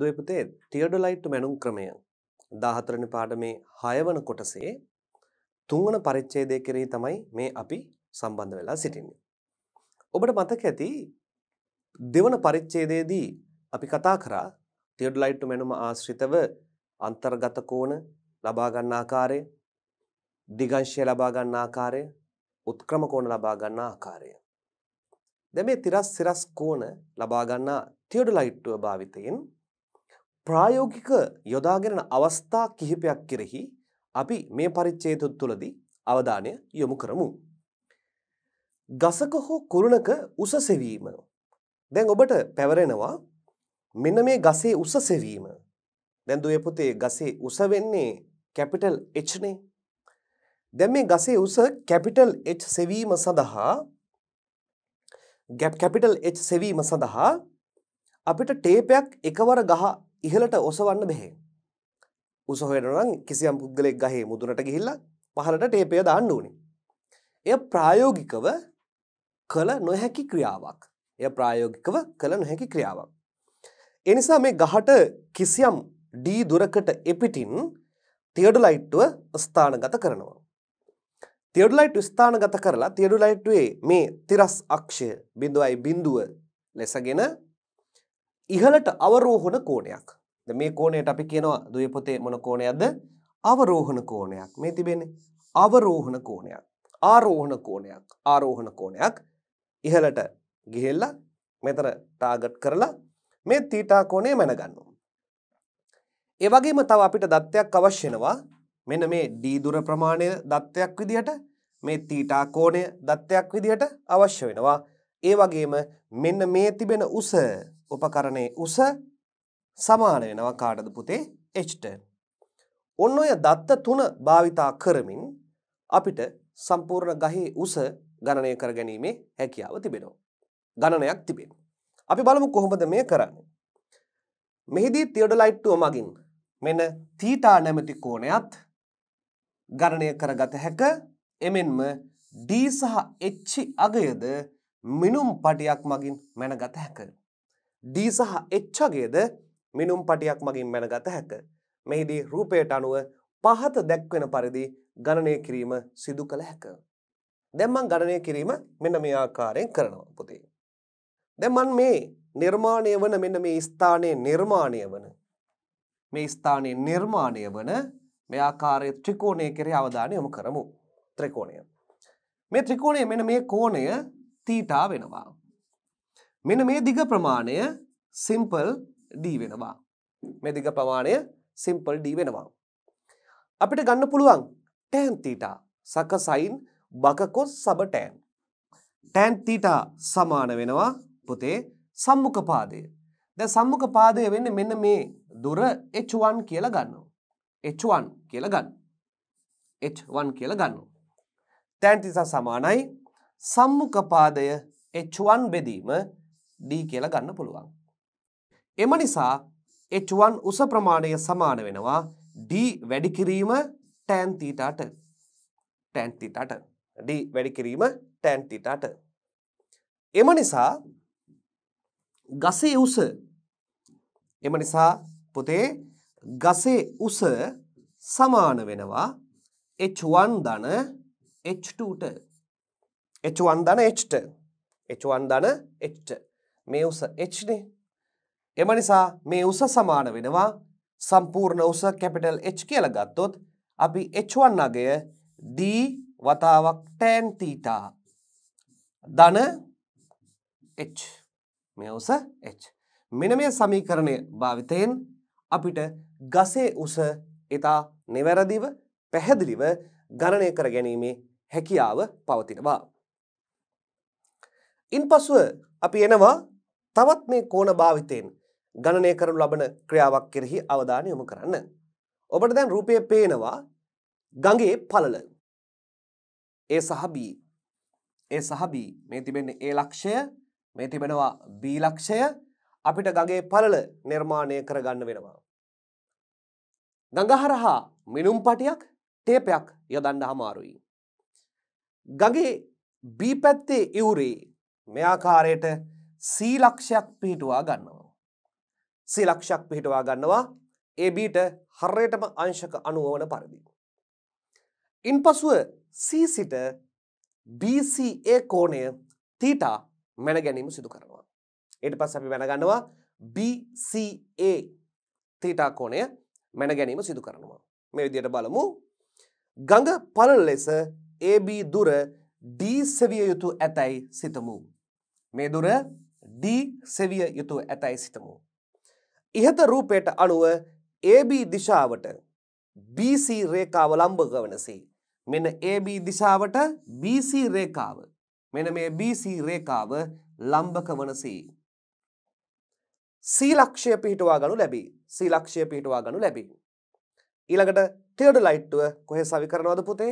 දොයපතේ තියඩොලයිට් මැනුම් ක්‍රමය දාහතරණ පාඩ මේ හයවන කොටසේ තුන්වන පරිච්ඡේදය කෙරෙහි තමයි මේ අපි සම්බන්ධ වෙලා සිටින්නේ. ඔබට මතක ඇති දෙවන පරිච්ඡේදයේදී අපි කතා කරා තියඩොලයිට් මැනුම ආශ්‍රිතව අන්තර්ගත කෝණ ලබා ගන්න ආකාරය, දිගංශය ලබා ගන්න ආකාරය, උත්ක්‍රම කෝණ ලබා ගන්න ආකාරය. දැන් මේ තිරස් සිරස් කෝණ ලබා ගන්නා තියඩොලයිට්ව භාවිතයෙන් ප්‍රායෝගික යොදාගෙන අවස්ථා කිහිපයක් කෙරෙහි අපි මේ පරිච්ඡේද තුළදී අවධානය යොමු කරමු. ගසක හෝ කුරුණක උස සෙවීම. දැන් ඔබට පැවරෙනවා මෙන්න මේ ගසේ උස සෙවීම. දැන් දුවේ පුතේ ගසේ උස වෙන්නේ කැපිටල් H නේ. දැන් මේ ගසේ උස කැපිටල් H සෙවීම සඳහා කැපිටල් H සෙවීම සඳහා අපිට ටේපයක් එකවර ගහ ඉහළට ඔසවන්න බැහැ. උස හොයනනම් කිසියම් පුද්ගලෙක් ගහේ මුදුනට ගිහිල්ලා පහළට ටේපය දාන්න ඕනේ. එය ප්‍රායෝගිකව කළ නොහැකි ක්‍රියාවක්. එය ප්‍රායෝගිකව කළ නොහැකි ක්‍රියාවක්. ඒ නිසා මේ ගහට කිසියම් D දුරකට එපිටින් තියඩලයිට්ව ස්ථානගත කරනවා. තියඩලයිට් ස්ථානගත කරලා තියඩලයිට්වේ මේ තිරස් අක්ෂය බිඳුවයි බිඳුව ලෙසගෙන ඉහළට අවරෝහණ කෝණයක්. ද මේ කෝණයට අපි කියනවා දුවේ පොතේ මොන කෝණයක්ද? අවරෝහණ කෝණයක්. මේ තිබෙන්නේ අවරෝහණ කෝණයක්. ආරෝහණ කෝණයක්. ආරෝහණ කෝණයක් ඉහළට ගිහිල්ලා මෙතන ටාගට් කරලා මේ තීටා කෝණය මැනගන්නවා. ඒ වගේම තව අපිට දත්තයක් අවශ්‍ය වෙනවා. මෙන්න මේ d දුර ප්‍රමාණය දත්තයක් විදිහට මේ තීටා කෝණය දත්තයක් විදිහට අවශ්‍ය වෙනවා. ඒ වගේම මෙන්න මේ තිබෙන උස උපකරණයේ උස සමාන වෙනවා කාටද පුතේ Hට. ඔන්න ඔය දත්ත තුන භාවිතා කරමින් අපිට සම්පූර්ණ ගහේ උස ගණනය කර ගැනීමේ හැකියාව තිබෙනවා. ගණනයක් තිබෙන. අපි බලමු කොහොමද මේ කරන්නේ. මෙහිදී තියඩලයිට්ටුව මගින් මෙන තීටා නැමැති කෝණයත් ගණනය කරගත හැක එමෙන්ම D සහ H අගයද මිනුම් පටියක් මගින් මැනගත හැකිය. D සහ H වගේද මිනුම් පටියක් මගින් මැනගත හැක. මෙහිදී රූපයට අනුව පහත දැක්වෙන පරිදි ගණනය කිරීම සිදු කළ හැක. දැන් මම ගණනය කිරීම මෙන්න මේ ආකාරයෙන් කරනවා පුතේ. දැන් මම මේ නිර්මාණය වන මෙන්න මේ ස්ථානයේ නිර්මාණය වන මේ ස්ථානයේ නිර්මාණය වන මේ ආකාරයේ ත්‍රිකෝණය කෙරෙහි අවධානය යොමු කරමු. ත්‍රිකෝණය. මේ ත්‍රිකෝණය මෙන්න මේ කෝණය තීටා වෙනවා. මෙන්න මේ දිග ප්‍රමාණය සිම්පල් D වෙනවා. මේ දිග ප්‍රමාණය සිම්පල් D වෙනවා. අපිට ගන්න පුළුවන් tan theta සක sin බක cos sub tan. tan theta සමාන වෙනවා පුතේ සම්මුඛ පාදය. දැන් සම්මුඛ පාදය වෙන්නේ මෙන්න මේ දුර h1 කියලා ගන්නවා. h1 කියලා ගන්න. h1 කියලා ගන්නවා. tan θ සමානයි සම්මුඛ පාදය h1 බෙදීම D කියලා ගන්න පුළුවන්. එම නිසා H1 උස ප්‍රමාණය සමාන වෙනවා D වැඩි කිරීම tan θට. tan θට. D වැඩි කිරීම tan θට. එම නිසා ගසේ උස එම නිසා පුතේ ගසේ උස සමාන වෙනවා H1 ධන H2ට. H1 ධන H ට. H1 ධන H ට. මේ උස Hනේ. එම නිසා මේ උස සමාන වෙනවා සම්පූර්ණ උස කැපිටල් H කියලා ගත්තොත් අපි H1 අගය D වතාවක් tan theta ධන H මේ උස H මෙන්න මේ සමීකරණය භාවිතයෙන් අපිට ගසේ උස ඊතා නිවැරදිව පැහැදිලිව ගණනය කර ගැනීමේ හැකියාව පවතිනවා. ඉන්පසුව අපි එනවා තවත් මේ කෝණ භාවිතයෙන් ගණනය කරනු ලබන ක්‍රියාවක් කෙරෙහි අවධානය යොමු කරන්න. ඔබට දැන් රූපය පේනවා ගඟේ පළල. ඒ සහ B. ඒ සහ B මේ තිබෙන්නේ A ලක්ෂය, මේ තිබෙනවා B ලක්ෂය අපිට ගඟේ පළල නිර්මාණය කරගන්න වෙනවා. ගඟ හරහා මිනුම් පටියක් ටේපයක් යොදන්න අමාරුයි. ගඟේ B පැත්තේ ඉවුරේ මේ ආකාරයට සීලක්ෂයක් පිහිටුවා ගන්නවා. සීලක්ෂයක් පිහිටවා ගන්නවා ඒ බීට හරයටම අංශක අනුවවන පරිදි. ඉන් පසුව සී සිට BCA කෝණය තීටා මැන ගැනීම සිදු කරනවා. ඊට පස්ස අපි මැනගන්නවා BCA තීටා කෝණය මැන ගැනීම සිදු කරනවා. මේ විදියට බලමු ගඟ පලල් ලෙස AB දුර D සෙවිය යුතු ඇතැයි සිතමු. මේ දුර දී සෙවිය යුතු ඇතැයි සිතමු. ඉහත රූපයට අනුව AB දිශාවට BC රේකාව ලම්භක වනසේ. මෙන AB දිශාවට BC රේකාව. මෙන මේ BC රේකාව ලම්භක වනසේ. සීලක්ෂය පිහිටවා ගනු ලැබේ සීලක්ෂය පිහිටවා ගනු ලැබේ. ඊළඟට තෙඩ ලයිට්ටුව කොහෙ සවි කරනවද පුතේ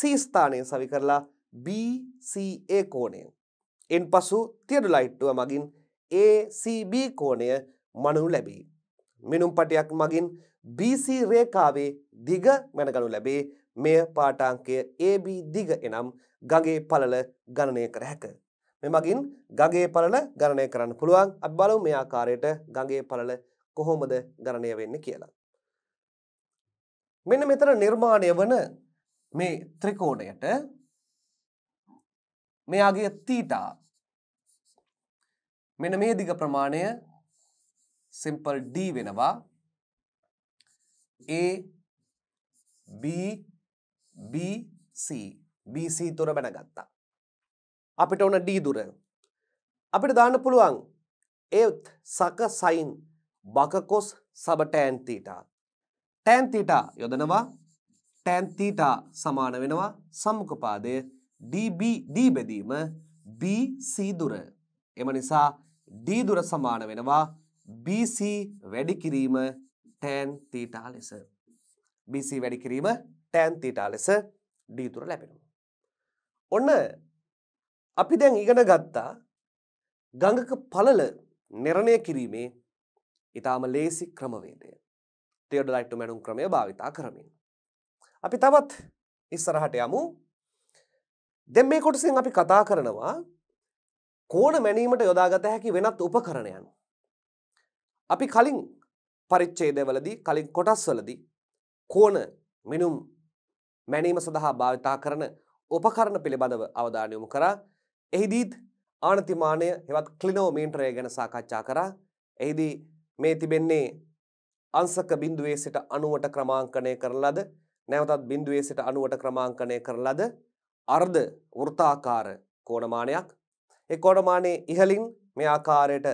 සීස්ථානය සවි කරලා BCA කෝණය. එන් පසු තියඩුලයිට්ටුව මගින් ACB කෝණය මනු ලැබේ. මිනුම් පටයක් මගින් BC රේකාවේ දිග මැනගනු ලැබේ මෙය පාටාංකය AB දිග එනම් ගගේ පලල ගණනය කර හැක. මෙමගින් ගගේ පලල ගණනය කරන්න පුළුවන් අත් බලව මේ ආකාරයට ගගේ පලල කොහොමද ගණනය වෙන්න කියලා. මෙන්න මෙතර නිර්මාණය වන මේ ත්‍රිකෝණයට මෙයාගේ තීටා මෙන මේ දිග ප්‍රමාණය සිම්පල් D වෙනවා A B B C BC තොර බැනගත්තා අපිට ඕන D දුර අපිට දාන්න පුළුවන් ඒත් සක සයින් බකකොස් සබ ටෑන් තීටා ටෑන් තීටා යොදනවා ටෑන් තීටා සමාන වෙනවා සම්මුඛපාදය DB D බෙදීම BC දුර. එම නිසා D දුර සමාන වෙනවා BC වැඩි කිරීම tan θ ලෙස. BC වැඩි කිරීම tan θ ලෙස D දුර ලැබෙනවා. ඔන්න අපි දැන් ඉගෙන ගත්තා ගඟක පළල නිර්ණය කිරීමේ ඊටාම ලේසි ක්‍රමවේදය. තියඩලයිට් මැනුම් ක්‍රමය භාවිතා කරමින්. අපි තවත් ඉස්සරහට යමු දැන් මේ කොටසින් අපි කතා කරනවා කෝණ මැනීමට යොදාගත හැකි වෙනත් උපකරණයන්. අපි කලින් පරිච්ඡේදවලදී කලින් කොටස්වලදී කෝණ මිනුම් මැනීම සඳහා භාවිතා කරන උපකරණ පිළිබඳව අවධානය යොමු කරා. එහිදීත් ආනතිමානය හෙවත් ක්ලිනෝමීටරය ගැන සාකච්ඡා කරා. එහිදී මේ තිබෙන්නේ අංශක බිඳුවේ සිට 90ට ක්‍රමාංකණය කරන ලද නැවතත් බිඳුවේ සිට 90ට ක්‍රමාංකණය කරන ලද අර්ධ වෘතාකාර කෝණමානයක්. ඒ කෝණමානයේ ඉහළින් මේ ආකාරයට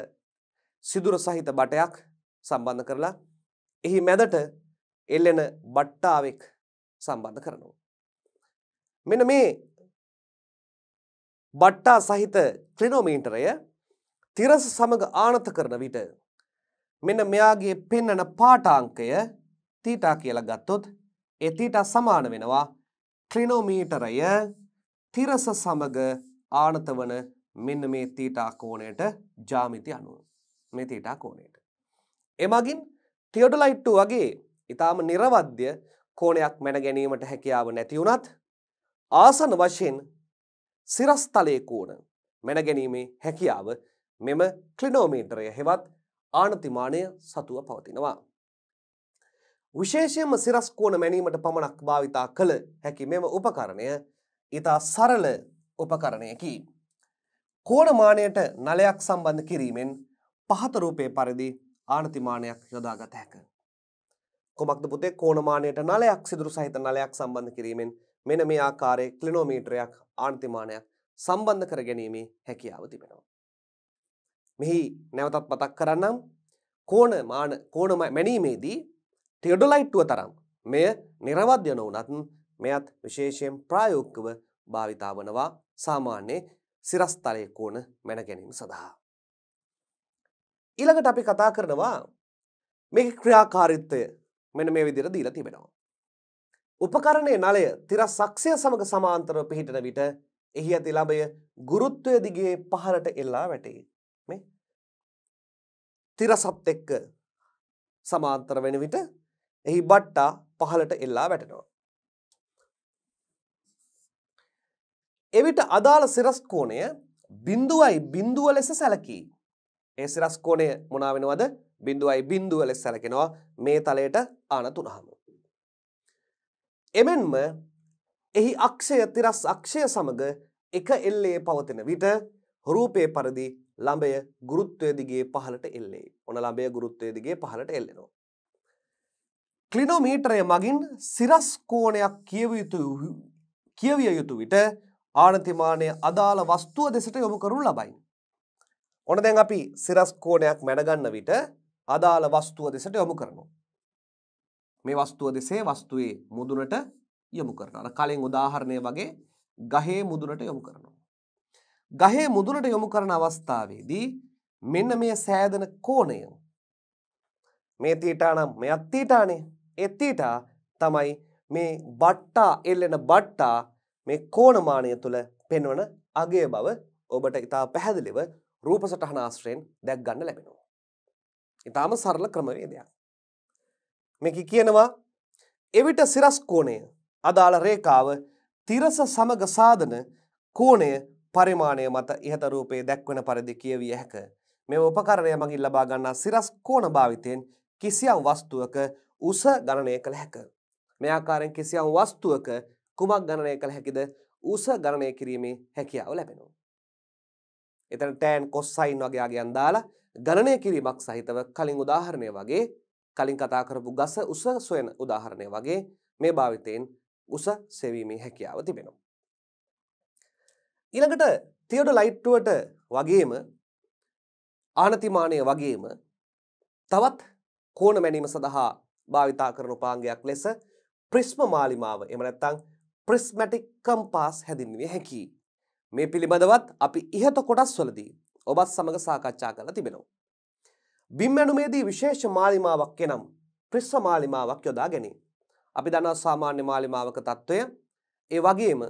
සිදුර සහිත බටයක් සම්බන්ධ කරලා එහි මැදට එල්ලෙන බට්ටාවෙක් සම්බන්ධ කරනවා. මෙන්න මේ බට්ටා සහිත ක්‍රිනෝමීටරය තිරස සමග ආනත කරන විට මෙන්න මෙයාගේ පෙන්නන පාටාංකය තීටා කියලා ගත්තොත් ඒ තීටා සමාන වෙනවා ට්‍රිනෝමීටරය තිරස සමග ආනත වන මෙන්න මේ තීටා කෝණයට ජාමිති අනුව මේ තීටා කෝණයට. එමගින් තියඩලයිට්ටු වගේ ඉතාම නිරවද්‍ය කෝණයක් මැන ගැනීමට හැකියාව නැති වුණත් ආසන වශයෙන් සිරස්තලයේ කෝණ මැන ගැනීමේ හැකියාව මෙම ක්ලිනෝමීටරය හෙවත් ආනතිමානය සතුව පවතිනවා. විශේෂයෙන්ම සිරස්කෝන මැනීමට පමණක් භාවිතා කළ හැකි මෙම උපකරණය ඉතා සරල උපකරණයකි. කෝණමානයට නලයක් සම්බන්ධ කිරීමෙන් පහතරූපය පරිදි ආනතිමානයක් යොදාගත හැක. කොමක්ද පුතේ කෝණමානයට නලයක් සිදුරු සහිත නලයක් සම්බන්ධ කිරීමෙන් මෙන මේ ආකාරයේ ක්ලිනෝමීටරයක් ආනතිමානයක් සම්බන්ධ කර ගැනීමේ හැකියාව තිබෙනවා. මෙහි නැවතත් මතක් කරන්නම් කෝණ මාන කෝණ මැනීමේදී තියඩොලයිට්ටුව තරම් මෙය නිරවද්‍ය නොවනත් මෙයත් විශේෂයෙන් ප්‍රායෝක්කව භාවිතා වනවා සාමාන්‍යයේ සිරස්තලය කෝන මැනගැනීම සඳහා. ඊළඟට අපි කතා කරනවා මේ ක්‍රියාකාරිත්වය මෙන මේ විදිර දීලා තිබෙනවා. උපකරණය නලය තිර සක්ෂය සමඟ සමාන්තරව පිහිටන විට එහි ඇති ලබය ගුරුත්වය දිගේ පහලට එල්ලා වැටේ මේ තිරසත් එක්ක සමාන්තර වෙන විට එහි බට්ටා පහලට එල්ලා වැටෙනවා. එවිට අදාළ සිරස්කෝණය බිඳුවයි බිඳුව ලෙස සැලකී. ඒ සිරස්කෝණය මොනාවෙනවද බිඳුවයි බිඳුව ලෙස සැලකෙනවා මේ තලයට ආන තුනහම. එමෙන්ම එහි අක්ෂය තිරස් අක්ෂය සමඟ එක එල්ලේ පවතින විට රූපය පරදි ළඹය ගුරුත්වයදිගේ පහලට එල්ලේ. ඔන ළඹය ගුරුත්වයදිගේ පහලට එල්ලෙනවා. ක්ලිනොමීටරය මගින් සිරස් කෝණයක් කියවිය යුතු කියවිය යුතු විට ආනතිමානය අදාළ වස්තුව දෙසට යොමු කරනු ලබයි. ඔන දැන් අපි සිරස් කෝණයක් මැඩගන්න විට අදාළ වස්තුව දෙසට යොමු කරනවා. මේ වස්තුව දෙසේ වස්තුවේ මුදුනට යොමු කරනවා. අර කලින් උදාහරණය වගේ ගහේ මුදුනට යොමු කරනවා. ගහේ මුදුනට යොමු කරන අවස්ථාවේදී මෙන්න මේ සෑදෙන කෝණය මේ තීටානම් මෙයත් තීටානේ එත්තිටා තමයි මේ බට්ටා එල්ලෙන බට්ටා මේ කෝණමානය තුළ පෙන්වන අගේ බව ඔබට ඉතා පැහැදිලිව රූප සටහනාශ්‍රයෙන් දැක් ගන්න ලැබෙනවා. ඉතාම සරල ක්‍රමවේදයක්. මෙකි කියනවා එවිට සිරස්කෝණය අදාළ රේකාව තිරස සමග සාධන කෝණය පරිමාණය මත ඉහත රූපයේ දැක්වෙන පරිදි කියවිය හැක. මෙම උපකරණය මගින් ලබා ගන්නා සිරස් කෝණ භාවිතයෙන් කිසියම් වස්තුවක උස ගණනය කළ හැක. මේ ආකාරයෙන් කිසියම් වස්තුවක කුමක් ගණනය කළ හැකිද? උස ගණනය කිරීමේ හැකියාව ලැබෙනවා. එතන tan cosine වගේ ආගයන් දාලා ගණනය කිරීමක් සහිතව කලින් උදාහරණය වගේ කලින් කතා කරපු ගස උස සොයන උදාහරණය වගේ මේ භාවිතයෙන් උස සෙවීමේ හැකියාව තිබෙනවා. ඊළඟට තියඩ ලයිට්ටුවට වගේම ආනතිමානය වගේම තවත් කෝණ මැනීම සඳහා භාවිතා කරන උපාංගයක් ලෙස ප්‍රිස්ම මාලිමාව එම නැත්තං ප්‍රිස්මැටික් කම්පාස් හැඳින්විය හැකි. මේ පිළිබඳවත් අපි ඉහත කොටස්වලදී ඔබත් සමඟ සාකච්ඡා කරලා තිබෙනවා. බිම් ඇනුමේදී විශේෂ මාලිමාවක් එනම් ප්‍රිස්ම මාලිමාවක් යොදා ගැනීම. අපි දන්නා සාමාන්‍ය මාලිමාවක තත්ත්වය ඒ වගේම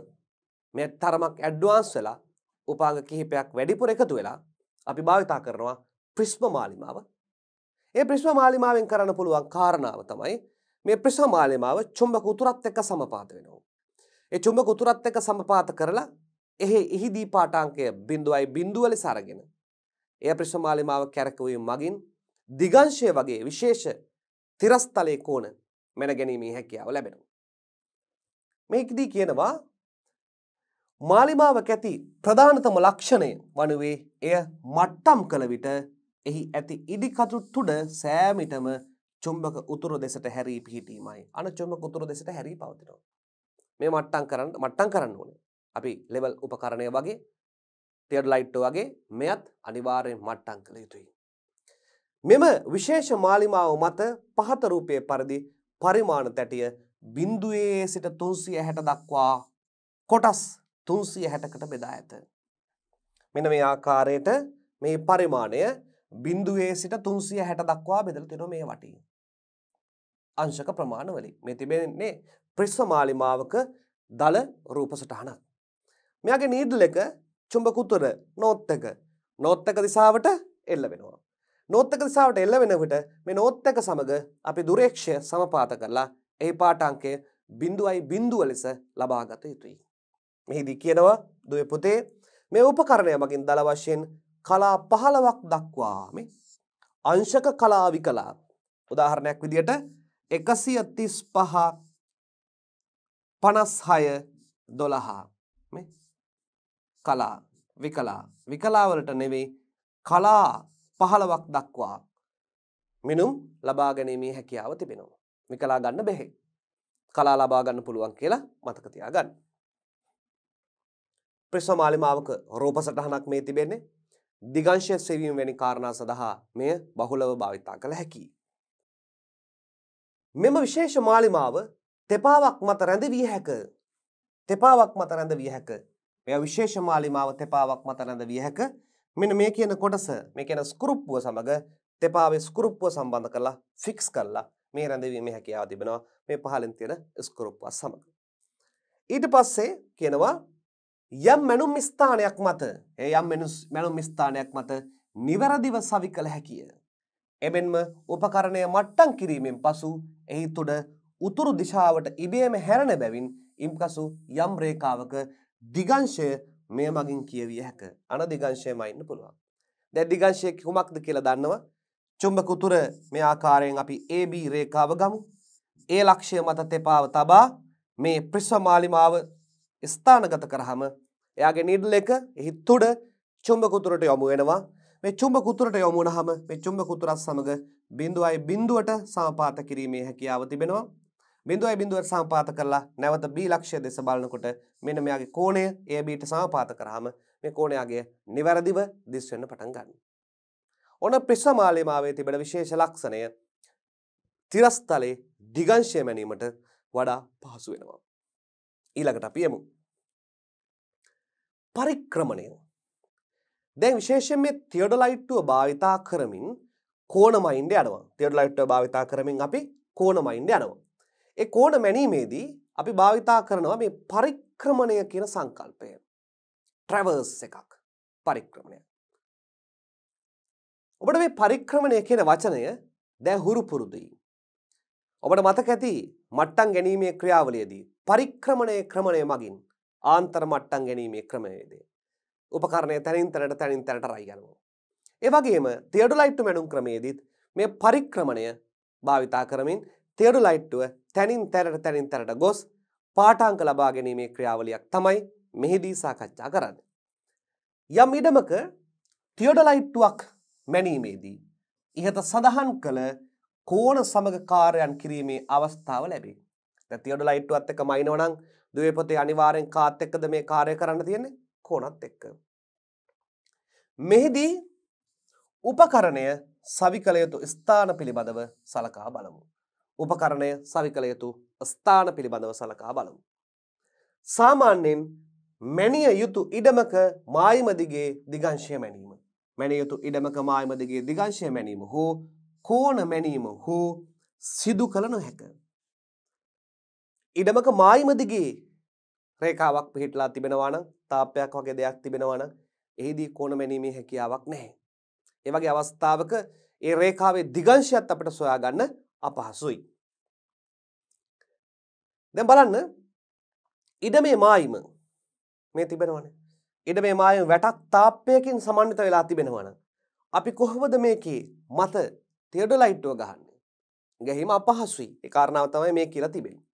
මේ තරමක් ඇඩ්වාන්ස් වෙලා උපාංග කිහිපයක් වැඩිපුර එකතු වෙලා අපි භාවිතා කරනවා ප්‍රිස්ම මාලිමාව ඒ ප්‍රිශ්ම මාලිමාවෙන් කරන්න පුළුවන් කාරණාව තමයි මේ ප්‍රිශ්ම මාලිමාව චුම්බක උතුරත් එක්ක සමපාත වෙනවා. ඒ චුම්බක උතුරත් එක්ක සමපාත කරලා එහි ඉහිදී පාටාංකය බිඳුවයි බිඳුව ලෙස අරගෙන එය ප්‍රිශ්ම මාලිමාව කැරකවීම මගින් දිගංශය වගේ විශේෂ තිරස්තලයේ කෝණ මැන ගැනීමේ හැකියාව ලැබෙනවා. මේකදී කියනවා මාලිමාවක ඇති ප්‍රධානතම ලක්ෂණය වනුවේ එය මට්ටම් කළ විට එහි ඇති ඉඩිකතු තුඩ සෑමිටම චුම්බක උතුර දෙසට හැරී පිහිටීමයි අන චුම්බක උතුර දෙසට හැරී පවතිනවා. මේ මට්ටම් කරන්න මට්ටම් කරන්න ඕනේ. අපි ලෙවල් උපකරණය වගේ ටියර් ලයිට්ටෝ වගේ මෙයත් අනිවාර්යෙන් මට්ටම් කළ යුතුයි. මෙම විශේෂ මාලිමාව මත පහත රූපයේ පරිදි පරිමාණ තැටිය බින්දුවේ සිට 360 දක්වා කොටස් 360කට බෙදා ඇත. මෙන්න මේ ආකාරයට මේ පරිමාණය බින්දුවේ සිට තුන්සිය හැට දක්වා බෙදල තිෙන මේ වටී. අංශක ප්‍රමාණවලින් මේ තිබෙන්නේ ප්‍රිස්ව මාලිමාවක දළ රූප සටහනක්. මෙයාගේ නීඩලක චුම්බකුතුර නෝත්තක නෝත්තක දිසාවට එල්ල වෙනවා. නෝත්තක දිසාවට එල්ල වෙනකට මේ නෝත්තක සමඟ අපි දුරේක්ෂය සමපාත කරලා ඒ පාටංකය බින්දුවයි බින්දුව ලෙස ලබාගත යුතුයි. මෙහිදී කියනවා දුව පුතේ මේ උපකරණය මගින් දළ වශයෙන් කලා 15ක් දක්වාම අංශක කලා විකලාප උදාහරණයක් විදිහට 135 56 12 මේ කලා විකලා විකලා වලට නෙවෙයි කලා 15ක් දක්වා මිනුම් ලබා ගැනීමේ හැකියාව තිබෙනවා. විකලා ගන්න බැහැ. කලා ලබා ගන්න පුළුවන් කියලා මතක තියාගන්න. ප්‍රශ්න මාලිමාවක රූප සටහනක් මේ තිබෙන්නේ දිගංශය සෙවීම වැනි කාරණා සඳහා මෙය බහුලව භාවිතා කළ හැකි. මෙම විශේෂ මාලිමාව තෙපාවක් මත රැඳවිය හැක. තෙපාවක් මත රැඳවිය හැක. මෙය විශේෂ මාලිමාව තෙපාවක් මත රැඳවිය හැක. මෙන්න මේ කියන කොටස මේ කියන ස්කුරුප්පුව සමග තෙපාවේ ස්කුරුප්පුව සම්බන්ධ කරලා ෆික්ස් කරලා මේ රැඳවීමේ හැකියාව තිබෙනවා මේ පහලින් තියෙන ස්කුරුප්පුව සමග. ඊට පස්සේ කියනවා යම් මැනුම් ස්ථානයක් මත ඒ යම් මැනුම් ස්ථානයක් මත නිවැරදිව සවි කළ හැකිය. එමෙන්ම උපකරණය මට්ටම් කිරීමෙන් පසු එහි තුඩ උතුරු දිශාවට ඉබේම හැරණ බැවින් ඉම්පසු යම් රේඛාවක දිගංශය මේ මගින් කියවිය හැක. අන දිගංශයම ඉන්න පුළුවන්. දැන් දිගංශය කුමක්ද කියලා දන්නවා? චුම්බක උතුර මේ ආකාරයෙන් අපි AB රේඛාව ගමු. ඒ ලක්ෂ්‍ය මත තෙපාව තබා මේ ප්‍රිස්ම මාලිමාව ස්ථානගත කරාම එයාගේ නිඩල් එක එහි තුඩ චුම්බක උතුරට යොමු වෙනවා. මේ චුම්බක උතුරට යොමු වුනහම මේ චුම්බක උතුරත් සමග බිඳුවයි බිඳුවට සමපාත කිරීමේ හැකියාව තිබෙනවා. බිඳුවයි බිඳුවට සමපාත කරලා නැවත B ලක්ෂය දෙස බලනකොට මෙන්න මෙයාගේ කෝණය AB ට සමපාත කරාම මේ කෝණයාගේ නිවැරදිව දිස් වෙන්න පටන් ගන්නවා. ඔන ප්‍රිසමාලේමාවේ තිබෙන විශේෂ ලක්ෂණය තිරස්තලයේ දිගංශය මැනීමට වඩා පහසු වෙනවා. ඊළඟට අපියමු. පරික්‍රමණය. දැන් විශේෂයෙන් මේ තියඩලයිට්ටුව භාවිතා කරමින් කෝණ මයින්ඩ යනවා. තියඩලයිට්ටුව භාවිතා කරමින් අපි කෝණ මයින්ඩ යනවා. ඒ කෝණ මැනීමේදී අපි භාවිතා කරනවා මේ පරික්‍රමණය කියන සංකල්පය. ට්‍රැවර්ස් එකක් පරික්‍රමණය. ඔබට මේ පරික්‍රමණය කියන වචනය දැ හුරු පුරුදුයි. ඔබට මතක ඇති මට්ටන් ගැනීමේ ක්‍රියාවලියදී පරික්‍රමණය ක්‍රමණය මගින් ආන්තර මට්ටම් ගැනීමේ ක්‍රමවේදේ. උපකරණය තැනින් තැනට තැනින් තැනට රයි යනවා. ඒ වගේම තියඩුලයිට්ටු මැඩුම් ක්‍රමේදීත් මේ පරික්‍රමණය භාවිතා කරමින් තියඩුලයිට්ටුව තැනින් තැනට තැනින් තැනට ගොස් පාටාංක ලබා ගැනීමේ ක්‍රියාවලියක් තමයි මෙහිදී සාකච්ඡා කරන්න. යම් ඉඩමක තියඩලයිට්ටුවක් මැනීමේදී. ඉහත සඳහන් කළ කෝන සමග කාර්යන් කිරීමේ අවස්ථාව ලැබේ. දැන් තියන ලයිට්ුවත් එක්කම අයින්වනම් දුවේ පොතේ අනිවාර්යෙන් කාත් එක්කද මේ කාර්ය කරන්න තියෙන්නේ කෝණත් එක්ක. මෙහිදී උපකරණය සවිකල යුතු ස්ථාන පිළිබඳව සලකා බලමු. උපකරණය සවිකල යුතු ස්ථාන පිළිබඳව සලකා බලමු. සාමාන්‍යයෙන් මැනිය යුතු ඉඩමක මායිම දිගේ දිගංශය මැනීම. මැනිය යුතු ඉඩමක මායිම දිගේ දිගංශය මැනීම හෝ කෝණ මැනීම හෝ සිදු කළ නොහැක. ඉඩමක මායිමදිගේ රේකාවක් පිහිටලා තිබෙනවා නම් තාපයක් වගේ දෙයක් තිබෙනවා නම් එහිදී කෝණ මැනීමේ හැකියාවක් නැහැ. ඒ වගේ අවස්ථාවක ඒ රේඛාවේ දිගංශයත් අපිට සොයා ගන්න අපහසුයි. දැන් බලන්න ඉඩමේ මායිම මේ තිබෙනවනේ. ඉඩමේ මායිම වැටක් තාප්පයකින් සමන්විත වෙලා තිබෙනවනම් අපි කොහොමද මේකේ මත තියඩලයිට්ව ගහන්නේ? ගැහිම අපහසුයි. ඒ කාරණාව තමයි මේ කියලා තිබෙන්නේ.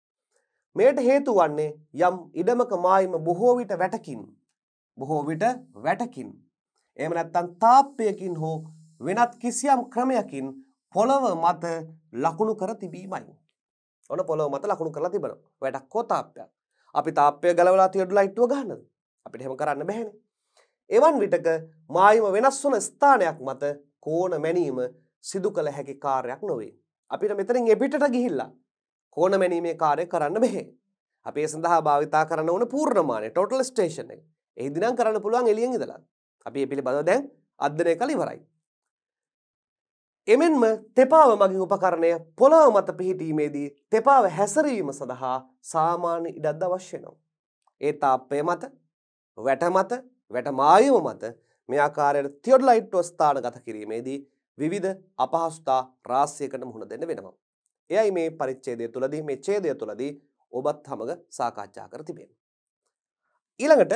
මෙයට හේතු වන්නේ යම් ඉඩමක මායිම බොහෝ විට වැටකින් බොහෝ විට වැටකින් එහෙම නැත්නම් තාප්පයකින් හෝ වෙනත් කිසියම් ක්‍රමයකින් පොළව මත ලකුණු කර තිබීමයි ඔන පොළොව මත ලකුණු කරලා තිබෙනවා. වැඩක් හෝ තාප්පයක්. අපි තාප්පය ගලවලා තියඩුලා හිටුව ගන්නද? අපිට එහෙම කරන්න බෑනේ. එවන් විටක මායිම වෙනස් වන ස්ථානයක් මත කෝණ මැනීම සිදු කළ හැකි කාර්යයක් නොවේ. අපිට මෙතනින් එපිටට ගිහිල්ලා කෝණ මැනීමේ කාර්ය කරන්න බැහැ. අපි ඒ සඳහා භාවිතා කරන්න ඕන පූර්ණමානය ටෝටල් ස්ටේෂන් එක. එහිදිනම් කරන්න පුළුවන් එළියෙන් ඉඳලා. අපි මේ පිළිබඳව දැන් අධ්‍යයනය කළ ඉවරයි. එමෙන්ම තෙපාව මගින් උපකරණය පොළොව මත පිහිටීමේදී තෙපාව හැසරීම සඳහා සාමාන්‍ය ඉඩක්ද අවශ්‍ය වෙනවා. ඒ තාප්පය මත වැට මත වැට මායම මත මේ ආකාරයට තියොඩ්ලයිට්ව ස්ථානගත කිරීමේදී විවිධ අපහසුතා රාශියකට මුහුණ දෙන්න වෙනවා. එයයි මේ පරිච්ඡේදය තුලදී මේ ඡේදය තුලදී ඔබත් සමග සාකච්ඡා කර තිබෙන්නේ. ඊළඟට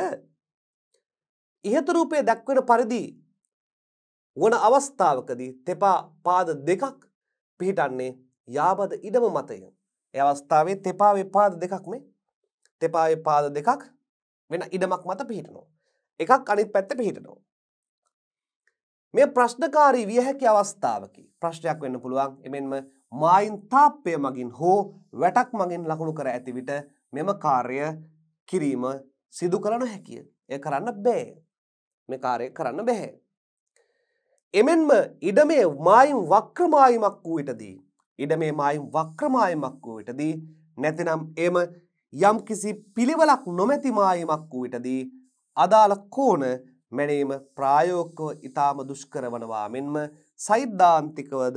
ඉහත රූපයේ දක්වන පරිදි වන අවස්ථාවකදී තෙපා පාද දෙකක් පිහිටන්නේ යාබද ඉඩම මතය. ඒ අවස්ථාවේ තෙපාවේ පාද දෙකක් මේ තෙපාවේ පාද දෙකක් වෙන ඉඩමක් මත පිහිටනවා. එකක් අනිත් පැත්ත පිහිටනවා. මේ ප්‍රශ්නකාරී විය හැකි අවස්ථාවකි. ප්‍රශ්නයක් වෙන්න පුළුවන්. එමෙන්ම මායින් තාප්පය මගින් හෝ වැටක් මගින් ලකුණු කර ඇති විට මෙම කාර්ය කිරීම සිදු කළ නොහැකිය. එය කරන්න බෑ. මේ කාර්ය කරන්න බැහැ. එමෙන්ම ඉඩමේ මායිම් වක්‍රමායිමක් වූ විටදී ඉඩමේ මායිම් වක්‍රමායිමක් වූ විටදී නැතිනම් එම යම්කිසි පිළිවෙලක් නොමැති මායිමක් වූ විටදී අදාළ කෝණ මැනීම ප්‍රායෝගිකව ඊටාම දුෂ්කර වනවා මෙන්ම සෛද්ධාන්තිකවද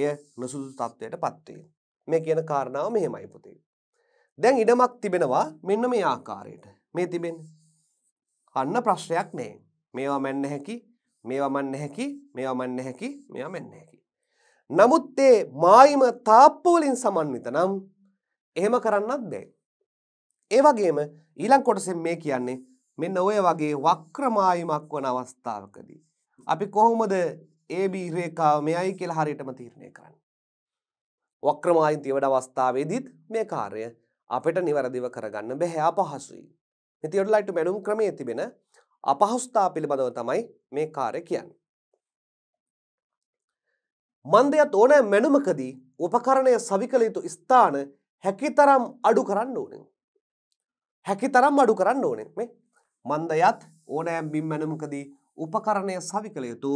එය නුසුදුසු තත්ත්වයට පත්වේ. මේ කියන කාරණාව මෙහෙමයි පුතේ. දැන් ඉඩමක් තිබෙනවා මෙන්න මේ ආකාරයට. මේ තිබෙන්නේ. අන්න ප්‍රශ්නයක් නෑ. මේවා මැන්න හැකි, මේවා මන්න හැකි, මේවා මන්න හැකි, මේවා මැන්න හැකි. නමුත් ඒ මායිම තාප්පු වලින් සමන්විත නම් එහෙම කරන්නත් බෑ. ඒ වගේම ඊළඟ කොටසෙන් මේ කියන්නේ මෙන්න ඔය වගේ වක්‍රමායිමක් වන අවස්ථාවකදී අපි කොහොමද AB රේඛාව මෙයයි කියලා හරියටම තීරණය කරන්න. වක්‍රමායින් තියවඩ අවස්ථාවේදීත් මේ කාර්ය අපිට නිවැරදිව කරගන්න බැහැ අපහසුයි. මේ තියොඩ්ලයිට් මැනුම් ක්‍රමයේ තිබෙන අපහසුතා පිළිබඳව තමයි මේ කාර්ය කියන්නේ. මන්දයත් ඕනෑ මැනුමකදී උපකරණය සවිකළ යුතු ස්ථාන හැකිතරම් අඩු කරන්න ඕනේ. හැකිතරම් අඩු කරන්න ඕනේ මේ මන්දයත් ඕනෑම් බිම් මැනුමකදී උපකරණය සවිකළ යුතු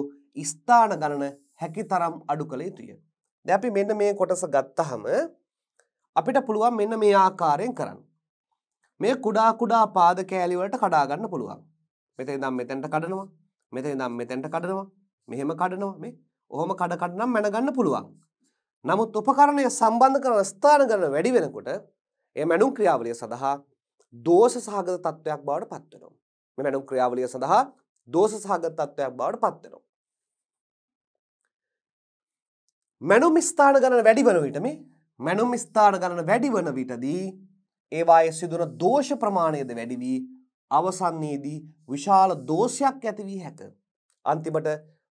ස්ථාන ගණන හැකිතරම් අඩු කළ යුතුය. දැන් අපි මෙන්න මේ කොටස ගත්තහම අපිට පුළුවන් මෙන්න මේ ආකාරයෙන් කරන්න. මේ කුඩා කුඩා පාද කෑලි වලට කඩා ගන්න පුළුවන්. මෙතන ඉඳන් මෙතෙන්ට කඩනවා. මෙතන ඉඳන් මෙතෙන්ට කඩනවා. මෙහෙම කඩනවා මේ. ඔහොම කඩ කඩ නම් මැන ගන්න පුළුවන්. නමුත් උපකරණය සම්බන්ධ කරන ස්ථාන ගණන වැඩි වෙනකොට එය මැනුම් ක්‍රියාවලිය සඳහා දෝෂ සහගත තත්වයක් බවට පත් වෙනවා. මේ මැනුම් ක්‍රියාවලිය සඳහා දෝෂ සහගත තත්ත්වයක් බවට පත් වෙනවා. මනුම් ස්ථාන ගණන වැඩි වන විට මේ මනුම් ස්ථාන ගණන වැඩි වන විටදී ඒවායේ සිදුවන දෝෂ ප්‍රමාණයද වැඩි වී අවසන්නයේදී විශාල දෝෂයක් ඇති වී හැක. අන්තිමට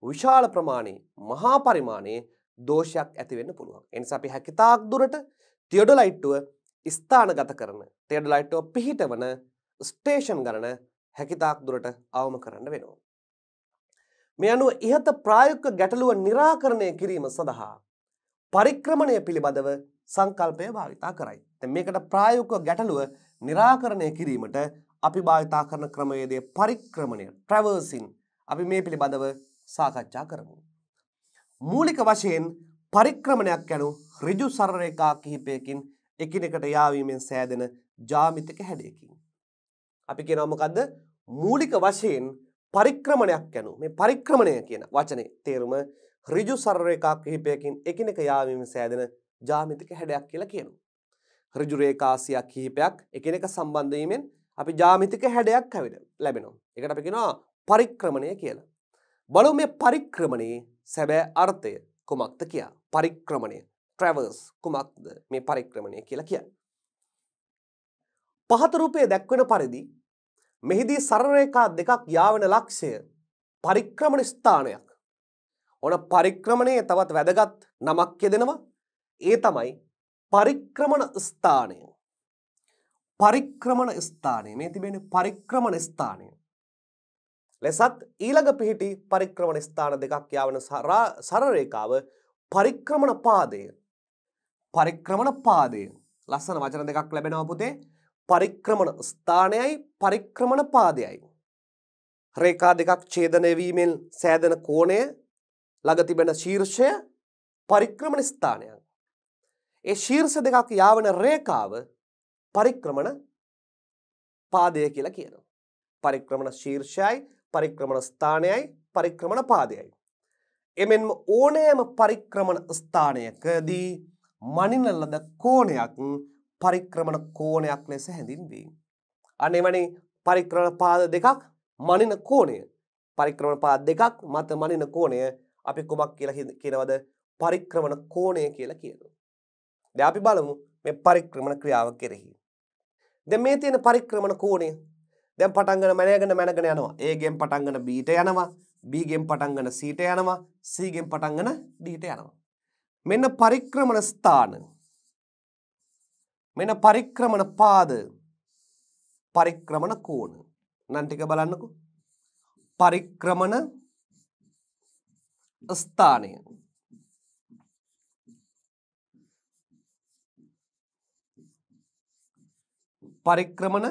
විශාල ප්‍රමාණයේ මහා පරිමාණයේ දෝෂයක් ඇති වෙන්න පුළුවන්. එනිසා අපි හැකිතාක් දුරට තියඩොලයිට්ටුව ස්ථානගත කරන ටෙඩලයිට්ටෝ පිහිටවන ස්ටේෂන් ගණන හැකිතාක් දුරට අවම කරන්න වෙනවා. මේ අනුව ඉහත ප්‍රායෝගික ගැටලුව निराකරණය කිරීම සඳහා පරික්‍රමණය පිළිබඳව සංකල්පය භාවිතා කරයි. දැන් මේකට ප්‍රායෝගික ගැටලුව निराකරණය කිරීමට අපි භාවිතා කරන ක්‍රමවේදය පරික්‍රමණය traversing අපි මේ පිළිබඳව සාකච්ඡා කරමු. මූලික වශයෙන් පරික්‍රමණයක් යනු ඍජු සරල රේඛා කිහිපයකින් එකිනෙකට යාවීමෙන් සෑදෙන ජ්‍යාමිතික හැඩයකින් අපි කියනවා මොකද්ද? මූලික වශයෙන් පරික්‍රමණයක් යනු. මේ පරික්‍රමණය කියන වචනේ තේරුම ඍජු සරරේඛා කිහිපයකින් එකිනෙක යාවීම සෑදෙන ජ්‍යාමිතික හැඩයක් කියලා කියනවා. ඍජු රේඛාසියක් කිහිපයක් එකිනෙක සම්බන්ධ වීමෙන් අපි ජ්‍යාමිතික හැඩයක් හැවිල ලැබෙනවා. ඒකට අපි කියනවා පරික්‍රමණය කියලා. බලමු මේ පරික්‍රමණයේ සැබෑ අර්ථය කුමක්ද කියලා. පරික්‍රමණය ට්‍රැවර්ස් කුමක්ද මේ පරික්‍රමණය කියලා කියන්නේ. පහත රූපයේ දැක්වෙන පරිදි මෙහිදී සරරේකා දෙකක් යාවෙන ලක්ෂය පරික්‍රමණ ස්ථානයක්. ඕන පරික්‍රමණය තවත් වැදගත් නමක් යෙදෙනවා ඒ තමයි පරික්‍රමණ ස්ථානය. පරික්‍රමණ ස්ථානය මේ තිබෙන පරික්‍රමණ ස්ථානය. ලෙසත් ඊළඟ පිහිටි පරික්‍රමණ ස්ථාන දෙකක් යාවන සරරේකාව පරික්‍රමණ පාදය. පරික්‍රමණ පාදය ලස්සන වචන දෙකක් ලැබෙනවා පුතේ පරික්‍රමණ ස්ථානයයි පරික්‍රමණ පාදයයි. රේකා දෙකක් ඡේදනයවීමෙන් සෑදෙන කෝණය ළඟ තිබෙන ශීර්ෂය පරික්‍රමණ ස්ථානයක්. ඒ ශීර්ෂ දෙකක් යාවන රේකාව පරික්‍රමණ පාදය කියලා කියනවා. පරික්‍රමණ ශීර්ෂයයි පරික්‍රමණ ස්ථානයයි පරික්‍රමණ පාදයයි. එමෙන්ම ඕනෑම පරික්‍රමණ ස්ථානයකදී මනින ලද කෝණයක් පරික්‍රමණ කෝණයක් ලෙස හැඳින්වේ. අනේමනේ පරික්‍රමණ පාද දෙකක් මනින කෝණය. පරික්‍රමණ පාද දෙකක් මත මනින කෝණය අපි කුමක් කියලා කියනවද? පරික්‍රමණ කෝණය කියලා කියනවා. දැන් අපි බලමු මේ පරික්‍රමණ ක්‍රියාව කෙරෙහි. දැන් මේ තියෙන පරික්‍රමණ කෝණය දැන් පටන්ගෙන මැනගෙන මැනගෙන යනවා. A ගෙන් පටන්ගෙන B ට යනවා. B ගෙන් පටන්ගෙන C ට යනවා. C ගෙන් පටන්ගෙන D ට යනවා. මෙන්න පරික්‍රමණ ස්ථාන මෙන පරික්‍රමණ පාද පරික්‍රමණ කෝණ නන්ටික බලන්නකු පරික්‍රමණ ස්ථානය පරික්‍රමණ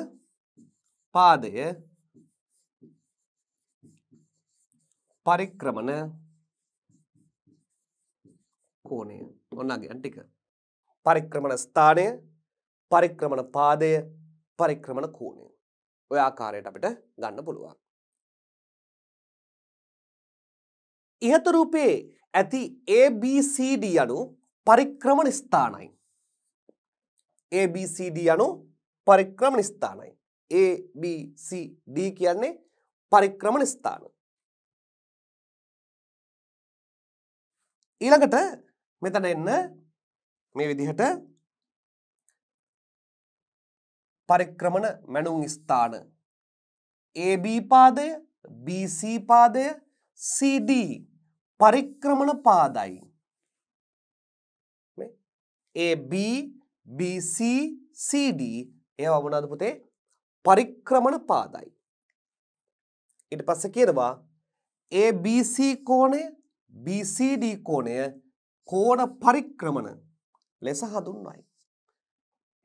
පාදය පරික්‍රමණ කෝණය ඔන්නගේ අන්ටික පරික්‍රමණ ස්ථානය පරික්‍රමණ පාදය පරික්‍රමණ කෝණය. ඔය ආකාරයට අපිට ගන්න පුළුවන්. ඉහත රූපයේ ඇති ABCD යනු පරික්‍රමණ ස්ථානයි. ABCD යනු පරික්‍රමණ ස්ථානයි. ABCD කියන්නේ පරික්‍රමණ ස්ථාන. ඊළඟට මෙතන එන්න මේ විදිහට පරික්‍රමණ මැනුම් ස්ථාන. AB පාදය BC පාදය CD පරික්‍රමණ පාදයි. AB BC CD ඒවා මොනවාද පුතේ? පරික්‍රමණ පාදයි. ඊට පස්සේ කියනවා ABC කෝණය BCD කෝණය කෝණ පරික්‍රමණ ලෙස හඳුන්වයි.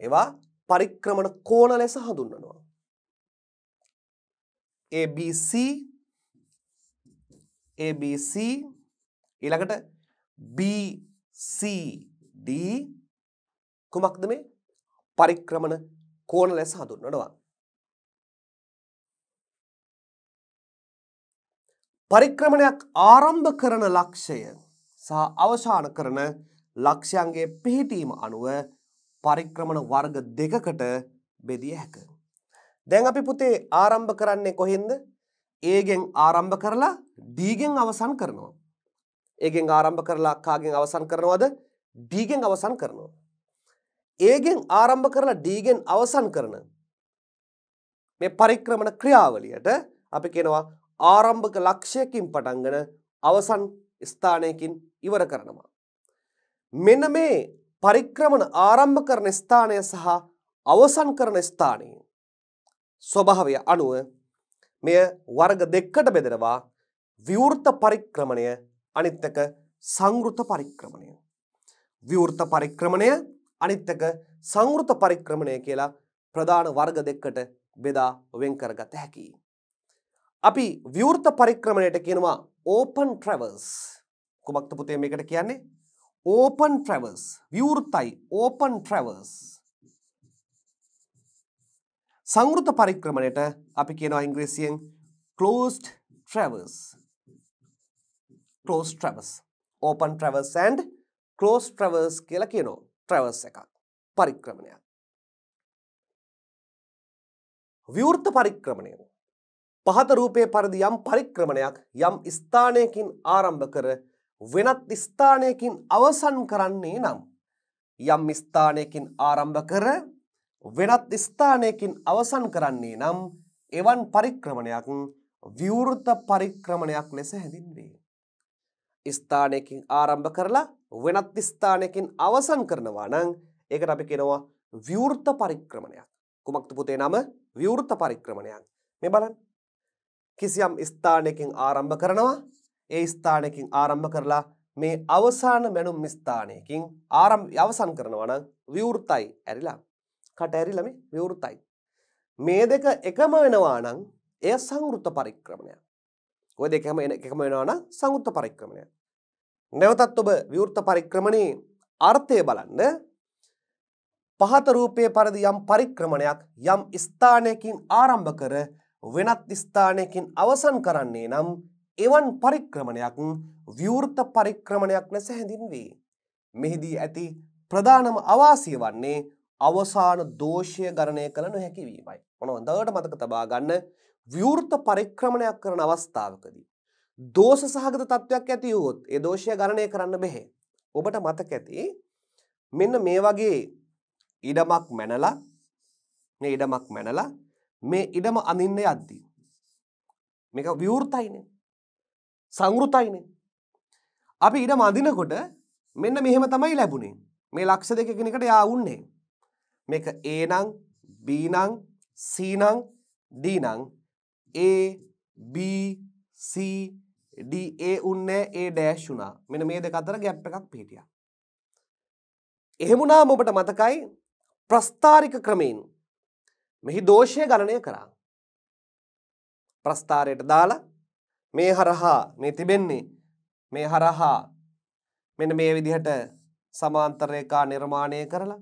ඒවා පරික්‍රමණ කෝණ ලෙස හඳුන්වනවා. ABC ABC ඊළඟට BCD කුමක්ද මේ පරික්‍රමණ කෝණ ලෙස හඳුන්වනවා. පරික්‍රමණයක් ආරම්භ කරන ලක්ෂය සහ අවසාන කරන ලක්ෂයන්ගේ පිහිටීම අනුව පරික්‍රමණ වර්ග දෙකකට බෙදිය හැක. දැන් අපි පුතේ ආරම්භ කරන්නේ කොහෙන්ද? ඒගෙන් ආරම්භ කරලා ඩීගෙන් අවසන් කරනවා. ඒගෙන් ආරම්භ කරලා කාගෙන් අවසන් කරනවද? ඩීගෙන් අවසන් කරනවා. ඒගෙන් ආරම්භ කරලා ඩීගෙන් අවසන් කරන මේ පරික්‍රමණ ක්‍රියාවලියට අපි කියනවා ආරම්භක ලක්ෂයකින් පටන්ගෙන අවසන් ස්ථානයකින් ඉවර කරනවා. මෙන්න මේ පරික්‍රමණ ආරම්භ කරන ස්ථානය සහ අවසන් කරන ස්ථානය. ස්වභාවය අනුව මෙය වර්ග දෙක්කට බෙදෙනවා විවෘත පරික්‍රමණය අනිත්තක සංෘත පරික්‍රමණය. විවෘත පරික්‍රමණය අනිත්තක සංෘත පරික්‍රමණය කියලා ප්‍රධාන වර්ග දෙක්කට බෙදා වෙන් කරගත හැකි. අපි විවෘත පරික්‍රමණයට කියනවා ඕපන් ට්‍රවර්ස් කුමක්ත පුතේ මේකට කියන්නේ open traverse, විවෘතයි open traverse. සංවෘත පරික්‍රමණයට අපි කියනවා ඉංග්‍රීසියෙන් closed traverse. closed traverse. open traverse and closed traverse කියලා කියනවා. traverse එකක්. පරික්‍රමණයක්. විවෘත පරික්‍රමණය පහත රූපයේ පරිදි යම් පරික්‍රමණයක් යම් ස්ථානයකින් ආරම්භ කර වෙනත් ස්ථානයකින් අවසන් කරන්නේ නම් යම් ස්ථානයකින් ආරම්භ කර වෙනත් ස්ථානයකින් අවසන් කරන්නේ නම් එවන් පරික්‍රමණයක් විවෘත පරික්‍රමණයක් ලෙස හැඳින්වේ. ස්ථානයකින් ආරම්භ කරලා වෙනත් ස්ථානයකින් අවසන් කරනවා නම් ඒකට අපි කියනවා විවෘත පරික්‍රමණයක්. කුමක්ද පුතේ නම? විවෘත පරික්‍රමණයක්. මේ බලන්න. කිසියම් ස්ථානයකින් ආරම්භ කරනවා ඒ ස්ථානයකින් ආරම්භ කරලා මේ අවසාන මැනුම් ස්ථානයකින් ආරම් අවසන් කරනවා නම් විවෘතයි ඇරිලා. කට ඇරිලා මේ විවෘතයි. මේ දෙක එකම වෙනවා නම් එය සංවෘත පරික්‍රමණයක්. ඔය දෙක හැම එකම වෙනවා නම් සංවෘත පරික්‍රමණයක්. නැවතත් ඔබ විවෘත පරික්‍රමණේ අර්ථය බලන්න පහත රූපයේ පරිදි යම් පරික්‍රමණයක් යම් ස්ථානයකින් ආරම්භ කර වෙනත් ස්ථානයකින් අවසන් කරන්නේ නම් එවන් පරික්‍රමණයක් ව්‍යෘත පරික්‍රමණයක් ලෙස හැඳින්වේ. මෙහිදී ඇති ප්‍රධානම අවාසිය වන්නේ අවසාන දෝෂය ගණනය කළ නොහැකිවීමයි. මොන හොඳට මතක තබා ගන්න ව්‍යෘත පරික්‍රමණයක් කරන අවස්ථාවකදී. දෝෂ සහගත තත්ත්වයක් ඇති වුවොත් ඒ දෝෂය ගණනය කරන්න බැහැ. ඔබට මතක ඇති මෙන්න මේ වගේ ඉඩමක් මැනලා මේ ඉඩමක් මැනලා මේ ඉඩම අඳින්න යද්දී මේක විවෘතයිනේ සංෘතයිනේ. අපි ඉඩ මඳිනකොට මෙන්න මෙහෙම තමයි ලැබුණේ. මේ ලක්ෂ දෙක කෙනෙකට යා උන්නේ. මේක A නම් B නම් C නම් D නම් A B C D A උන්නේ A ඩෑෂ් වුණා. මෙන්න මේ දෙක අතර ගැප් එකක් පිහිටියා. එහෙම වුණාම ඔබට මතකයි ප්‍රස්ථාරික ක්‍රමයෙන් මෙහි දෝෂය ගණනය කරා. ප්‍රස්ථාරයට දාලා මේ හරහා මේ තිබෙන්නේ මේ හරහා මෙන්න මේ විදිහට සමාන්තර රේඛා නිර්මාණය කරලා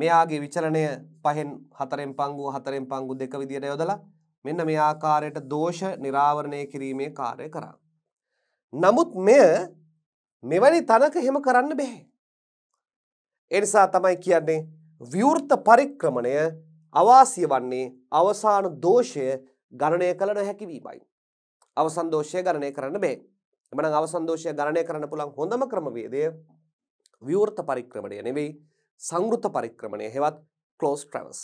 මෙයාගේ විචලනය පහෙන් හතරෙන් පංගුව හතරෙන් පංගු දෙක විදියට යොදලා මෙන්න මේ ආකාරයට දෝෂ නිරාවරණය කිරීමේ කාර්ය කරා. නමුත් මෙය මෙවැනි තනක එහෙම කරන්න බෑ. ඒ නිසා තමයි කියන්නේ විවෘත පරික්‍රමණය අවාසිය වන්නේ අවසාන දෝෂය ගණනය කළ නොහැකි වීමයි. අවසන් දෝෂය ගණනය කරන්න බෑ. එමනම් අවසන් දෝෂය ගණනය කරන්න පුළුවන් හොඳම ක්‍රමවේදය විවෘත පරික්‍රමණය නෙවෙයි සංවෘත පරික්‍රමණය හෙවත් ක්ලෝස් ට්‍රැවර්ස්.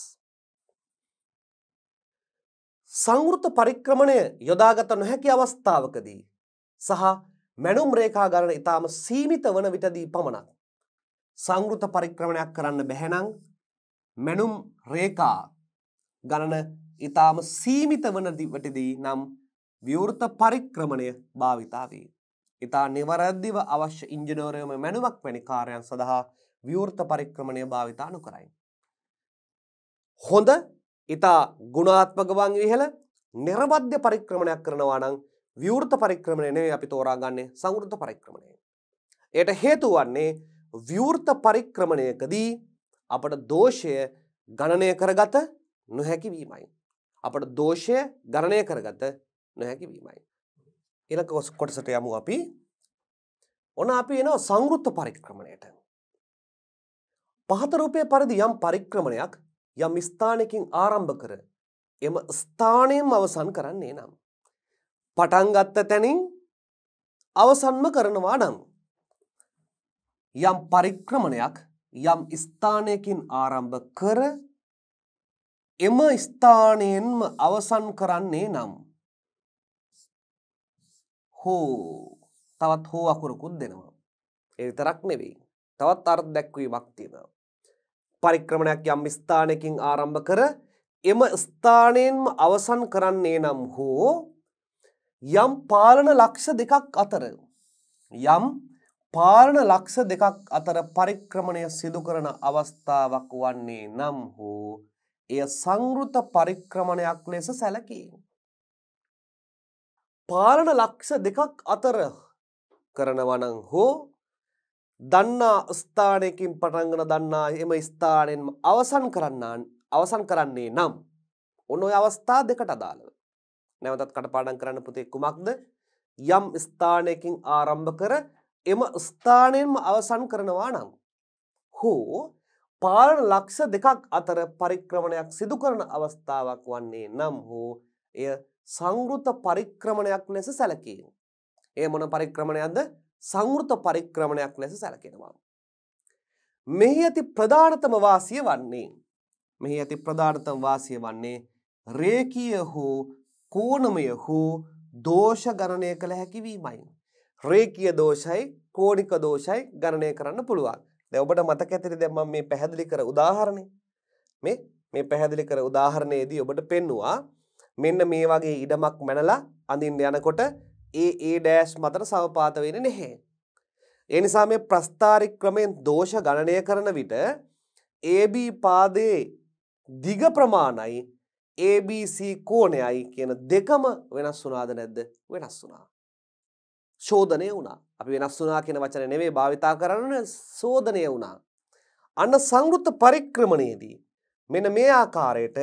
සංවෘත පරික්‍රමණය යොදාගත නොහැකි අවස්ථාවකදී සහ මැනුම් රේඛා ගණන ඊටාම සීමිත වන විටදී පමණක් සංවෘත පරික්‍රමණයක් කරන්න බැහැ නම් මැනුම් රේඛා ගණන ඊටාම සීමිත වන විටදී නම් විවෘත පරික්‍රමණය භාවිතාවී. ඉතා නිවරැද්දිව අවශ්‍ය ඉංජිනෝරයම මැනුමක් වැනි කාරයන් සඳහා විවෘත පරික්‍රමණය භාවිතානු කරයි. හොඳ ඉතා ගුණාත්මකවන් ඉහළ නිරබද්ධ්‍ය පරික්‍රමණයක් කරනවා නං විවෘත පරික්‍රමණයනේ අපි තෝරාගන්නේ සංෘත පරික්‍රමණය. එයට හේතු වන්නේ විවෘත පරික්‍රමණයකදී අපට දෝෂය ගණනය කරගත නොහැකිවීමයි. අපට දෝෂය ගණනය කරගත නොහැකි වීමයි. ඊළඟ කොටසට යමු අපි. ඔන්න අපි එනවා සංවෘත්ත පරික්‍රමණයට. පහත රූපයේ පරිදි යම් පරික්‍රමණයක් යම් ස්ථානයකින් ආරම්භ කර එම ස්ථානයෙන් අවසන් කරන්නේ නම් පටන් ගත්ත තැනින් අවසන්ම කරනවා නම් යම් පරික්‍රමණයක් යම් ස්ථානයකින් ආරම්භ කර එම ස්ථානයෙන්ම අවසන් කරන්නේ නම් හෝ තවත් හෝ අකුරකුත් දෙනවා. ඒ විතරක් නෙවෙයි. තවත් අර්ථ දැක්වීමක් තියෙනවා. පරික්‍රමණයක් යම් ස්ථානයකින් ආරම්භ කර එම ස්ථානයෙන්ම අවසන් කරන්නේ නම් හෝ යම් පාලන ලක්ෂ දෙකක් අතර යම් පාලන ලක්ෂ දෙකක් අතර පරික්‍රමණය සිදු කරන අවස්ථාවක් වන්නේ නම් හෝ එය සංගෘත පරික්‍රමණයක් ලෙස සැලකේ. පාලන ලක්ෂ දෙකක් අතර කරනවනං හෝ දන්නා ස්ථානයකින් පටන්ගන දන්නා එම ස්ථානෙන් අවසන් කරන්නන් අවසන් කරන්නේ නම් ඔන්න ඔය අවස්ථා දෙකට අදාළව නැවතත් කටපාඩන් කරන්න පුතේ කුමක්ද යම් ස්ථානයකින් ආරම්භ කර එම ස්ථානයෙන්ම අවසන් කරනවා නම් හෝ පාලන ලක්ෂ දෙකක් අතර පරික්‍රමණයක් සිදු කරන අවස්ථාවක් වන්නේ නම් හෝ එය සංගෘත පරික්‍රමණයක් ලෙස සැලකීම. ඒ මොන පරික්‍රමණයක්ද සංෘත පරික්‍රමණයක් ලෙස සැලකෙනවා. මෙහි ඇති ප්‍රධානතම වාසිය වන්නේ. මෙහි ඇති ප්‍රධානතම වාසිය වන්නේ රේකීය හෝ කෝණමය හෝ දෝෂ ගණනය කළ හැකිවීමයි. රේකීය දෝෂයි කෝණික දෝෂයි ගණනය කරන්න පුළුවන්. දැන් ඔබට මතක ඇතිද දැන් මම මේ පැහැදිලි කර උදාහරණේ මේ මේ පැහැදිලි කර උදාහරණයේදී ඔබට පෙන්නවා මෙන්න මේ වගේ ඉඩමක් මැනලා අඳින්න යනකොට ඒ ඒ ඩෑෂ් මතට සමපාත වෙන්නේ නැහැ. ඒ නිසා මේ ප්‍රස්තාරික්‍රමෙන් දෝෂ ගණනය කරන විට AB පාදයේ දිග ප්‍රමාණයි ABC කෝණයයි කියන දෙකම වෙනස් වුණාද නැද්ද? වෙනස් වුණා. ශෝධනය වුණා. අපි වෙනස් වුණා කියන වචනේ නෙවෙයි භාවිතා කරන්නේ ශෝධනය වුණා. අන්න සංගෘත පරික්‍රමණයේදී මෙන්න මේ ආකාරයට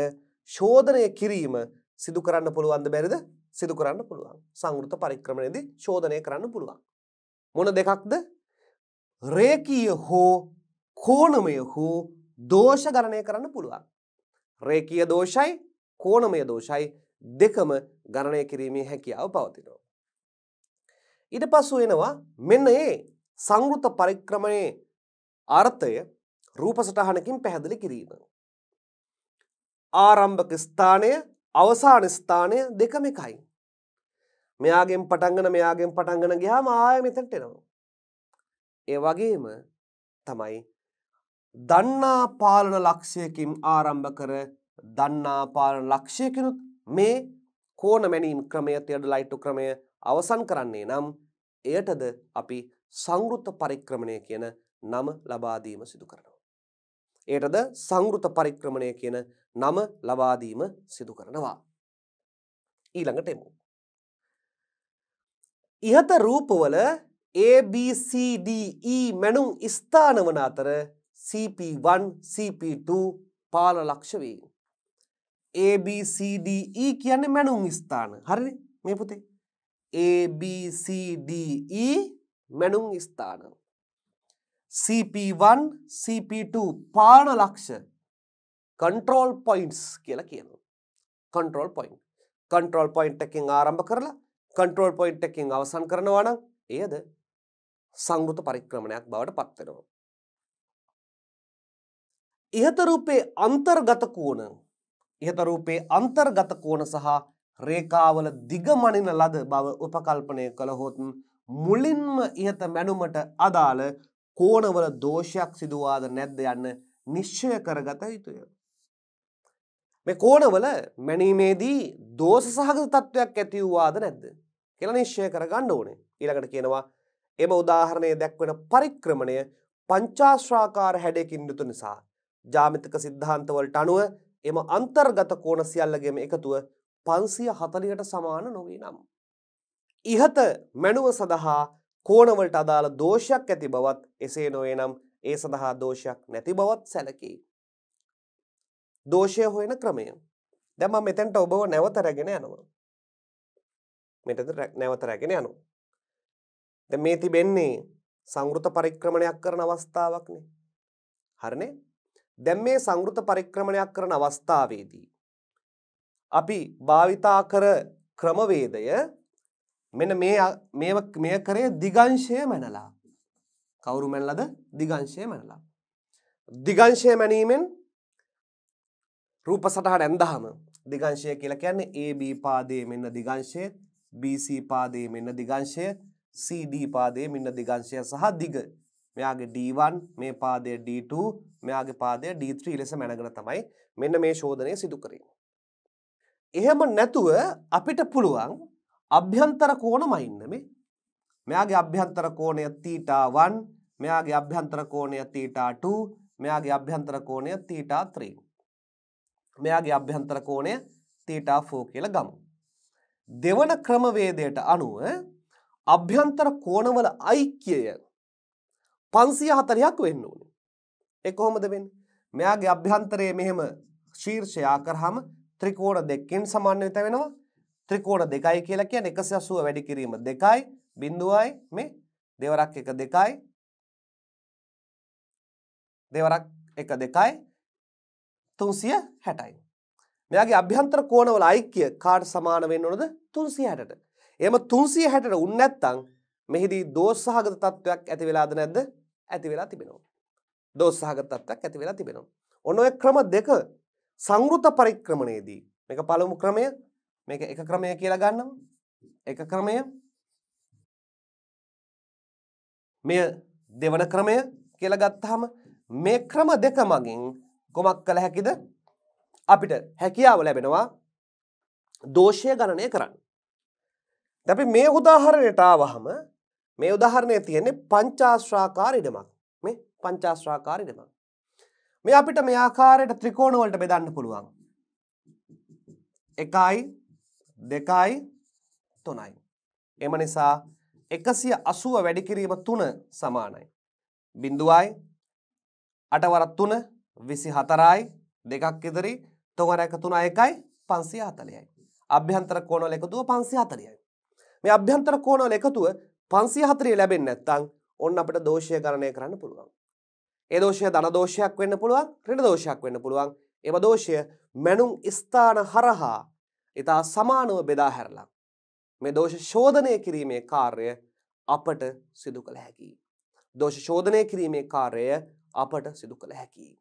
ශෝධනය කිරීම සිදු කරන්න පුළුවන්ද බැරිද සිදු කරන්න පුළුවන් සංෘත පරික්‍රමණයේදී ශෝධනය කරන්න පුළුවන්. මොන දෙකක්ද රේකීය හෝ කෝණමය හෝ දෝෂ ගණනය කරන්න පුළුවන්. රේකීය දෝෂයි කෝණමය දෝෂයි දෙකම ගණනය කිරීමේ හැකියාව පවතිනවා. ඊට පස්සෙ එනවා මෙන්න මේ සංෘත පරික්‍රමණයේ අර්ථය රූප සටහනකින් පැහැදිලි කිරීම. ආරම්භක ස්ථානය අවසාන ස්ථානය දෙකම එකයි. මෙයාගෙන් පටන්ගන මෙයාගෙන් පටන්ගන ගියාම ආය මෙතැන්ට එනවා. ඒ වගේම තමයි දන්නා පාලන ලක්ෂයකින් ආරම්භ කර දන්නා පාලන ලක්ෂයකනුත් මේ කෝන මැනීම් ක්‍රමය තියඩ ලයිට්ටු ක්‍රමය අවසන් කරන්නේ නම් එයටද අපි සංගෘත පරික්‍රමණය කියන නම ලබාදීම සිදු කරනවා. එයටද සංගෘත පරික්‍රමණය කියන නම ලබා දීම සිදු කරනවා. ඊළඟට එමු. ইহත රූපවල A B C D E මැනුම් ස්ථාන වන අතර CP1 CP2 පාල ලක්ෂ වේ. A B C D E කියන්නේ මැනුම් ස්ථාන. හරිද? මේ පුතේ. A B C D E මැනුම් ස්ථාන. CP1 CP2 පාන ලක්ෂ කන්ට්‍රෝල් පොයින්ස් කියලා කියනවා. කන්ට්‍රෝල් පොයින්් කන්ට්‍රෝල් පොයින්් එකින් ආරම්භ කරලා කන්ට්‍රෝල් පොයින්් එකින් අවසන් කරනවා නම් එයද සංගෘත පරික්‍රමණයක් බවට පත්වෙනවා. ඉහත රූපේ අන්තර්ගත කෝණ ඉහත රූපේ අන්තර්ගත කෝණ සහ රේඛාවල දිගමනින ලද බව උපකල්පනය කළහොත් මුලින්ම ඉහත මැනුමට අදාළ කෝණවල දෝෂයක් සිදුවාද නැද්ද යන්න නිශ්චය කරගත යුතුය. මේ කෝණවල මැනීමේදී දෝෂ සහගත තත්වයක් ඇති වූවාද නැද්ද කියලා නිශ්චය කරගන්න ඕනේ. ඊළඟට කියනවා එම උදාහරණයේ දැක්වෙන පරික්‍රමණය පංචාශ්‍රාකාර හැඩයකින් යුතු නිසා ජාමිතික සිද්ධාන්තවලට අනුව එම අන්තර්ගත කෝණ සියල්ලගේම එකතුව 540ට සමාන නොවේ නම් ඉහත මැනුව සඳහා කෝණවලට අදාළ දෝෂයක් ඇති බවත් එසේ නොවේ නම් ඒ සඳහා දෝෂයක් නැති බවත් සැලකේ. දෝෂය හොයන ක්‍රමය දැම මෙතැන්ට ඔබව නැවත රැගෙන යනවා මෙටද නැවත රැගෙන යනු ද මේ තිබෙන්නේ සංගෘත පරික්‍රමණයක් කරන අවස්ථාවක්නේ හරණේ දැම් මේ සංගෘත පරික්‍රමණයක් කරන අවස්ථාවේදී අපි භාවිතා කර ක්‍රමවේදය මෙන මේ කරේ දිගංශය මැනලා කවුරු මැල්ලද දිගංශය මැනලා දිගංශය මැනීමෙන් රූප සටහන ඇඳහම දිගංශය කියලා කියන්නේ AB පාදයේ මෙන්න දිගංශය BC පාදයේ මෙන්න දිගංශය CD පාදයේ මෙන්න දිගංශය සහ දිග මෙයාගේ D1 මේ පාදය D2 මෙයාගේ පාදය D3 ලෙස මැනගෙන තමයි මෙන්න මේ ශෝධනය සිදු කරන්නේ. එහෙම නැතුව අපිට පුළුවන් අභ්‍යන්තර කෝණමයි ඉන්නේ මෙයාගේ අභ්‍යන්තර කෝණය θ1 මෙයාගේ අභ්‍යන්තර කෝණය θ2 මෙයාගේ අභ්‍යන්තර කෝණය θ3 මෙයාගේ අභ්‍යන්තර කෝණය තීටා 4 කියලා ගමු. දෙවන ක්‍රමවේදයට අනුව අභ්‍යන්තර කෝණවල ඓක්‍යය 540ක් වෙන්න ඕනේ. ඒ කොහොමද වෙන්නේ? මෙයාගේ අභ්‍යන්තරයේ මෙහෙම ශීර්ෂය ආකරහම ත්‍රිකෝණ දෙකකින් සමන්විත වෙනවා. ත්‍රිකෝණ දෙකයි කියලා කියන්නේ 180 වැඩි කිරීම 2යි 0යි මේ දෙවරක් 1 2යි දෙවරක් 1 2යි තුන්සිය හැටයි. මෙයාගේ අභ්‍යන්තර කෝණවල ඓක්‍ය කාට සමාන වෙන්න ඕනද තුන්සිය හැටට. එම තුන්සිය හැටට උන් නැත්තං මෙහිදී දෝසහගත තත්ත්වයක් ඇති වෙලාද නැද්ද ඇති වෙලා තිබෙනවා. දෝසහගත තත්ත්වයක් ඇති වෙලා තිබෙනවා. ඔන්න ඔය ක්‍රම දෙක සංෘත පරික්‍රමණයේදී මේක පළමු ක්‍රමය මේක එක ක්‍රමය කියලා ගන්නම එක ක්‍රමය මෙය දෙවන ක්‍රමය කියලා ගත්තාම මේ ක්‍රම දෙක මගින් කොමක් කළ හැකිද අපිට හැකියාව ලැබෙනවා දෝෂය ගණනය කරන්න. දැපි මේ උදාහරණයට ආවහම මේ උදාහරණය තියෙන්නේ පංචාශ්‍රාකාර ඉඩමක් මේ පංචාශ්‍රාකාර ඉඩමක්. මේ අපිට මේ ආකාරයට ත්‍රිකෝණ වලට බෙදන්න පුළුවන්. එකයි දෙකයි තුනයි. එම නිසා එකසිය අසුව වැඩිකිරීම තුන සමානයි. බිඳුවයි අටවරත් තුන විසි හතරයි දෙකක් ඉදිරි තොගර එක තුන එකයි පන්සිය හතලයයි. අභ්‍යන්තර කෝනොල එකතුව පන්සි හතරියයි. මේ අභ්‍යන්තර කෝනොල එකතුව පන්සි හතරිය ලැබෙන් නැත්තං ඔන්න අපට දෝෂය කරණය කරන්න පුළුවන්. ඒ දෝෂය ධන දෝෂයක් වෙන්න පුළුවන් රිට දෝෂයක් වෙන්න පුළුවන් එම දෝෂය මැනුම් ස්ථාන හරහා ඉතා සමානව බෙදා හැරලා. මේ දෝෂ ශෝධනය කිරීමේ කාර්ය අපට සිදු කළ හැකි. දෝෂ ශෝධනය කිරීමේ කාර්ය අපට සිදු කළ හැකි.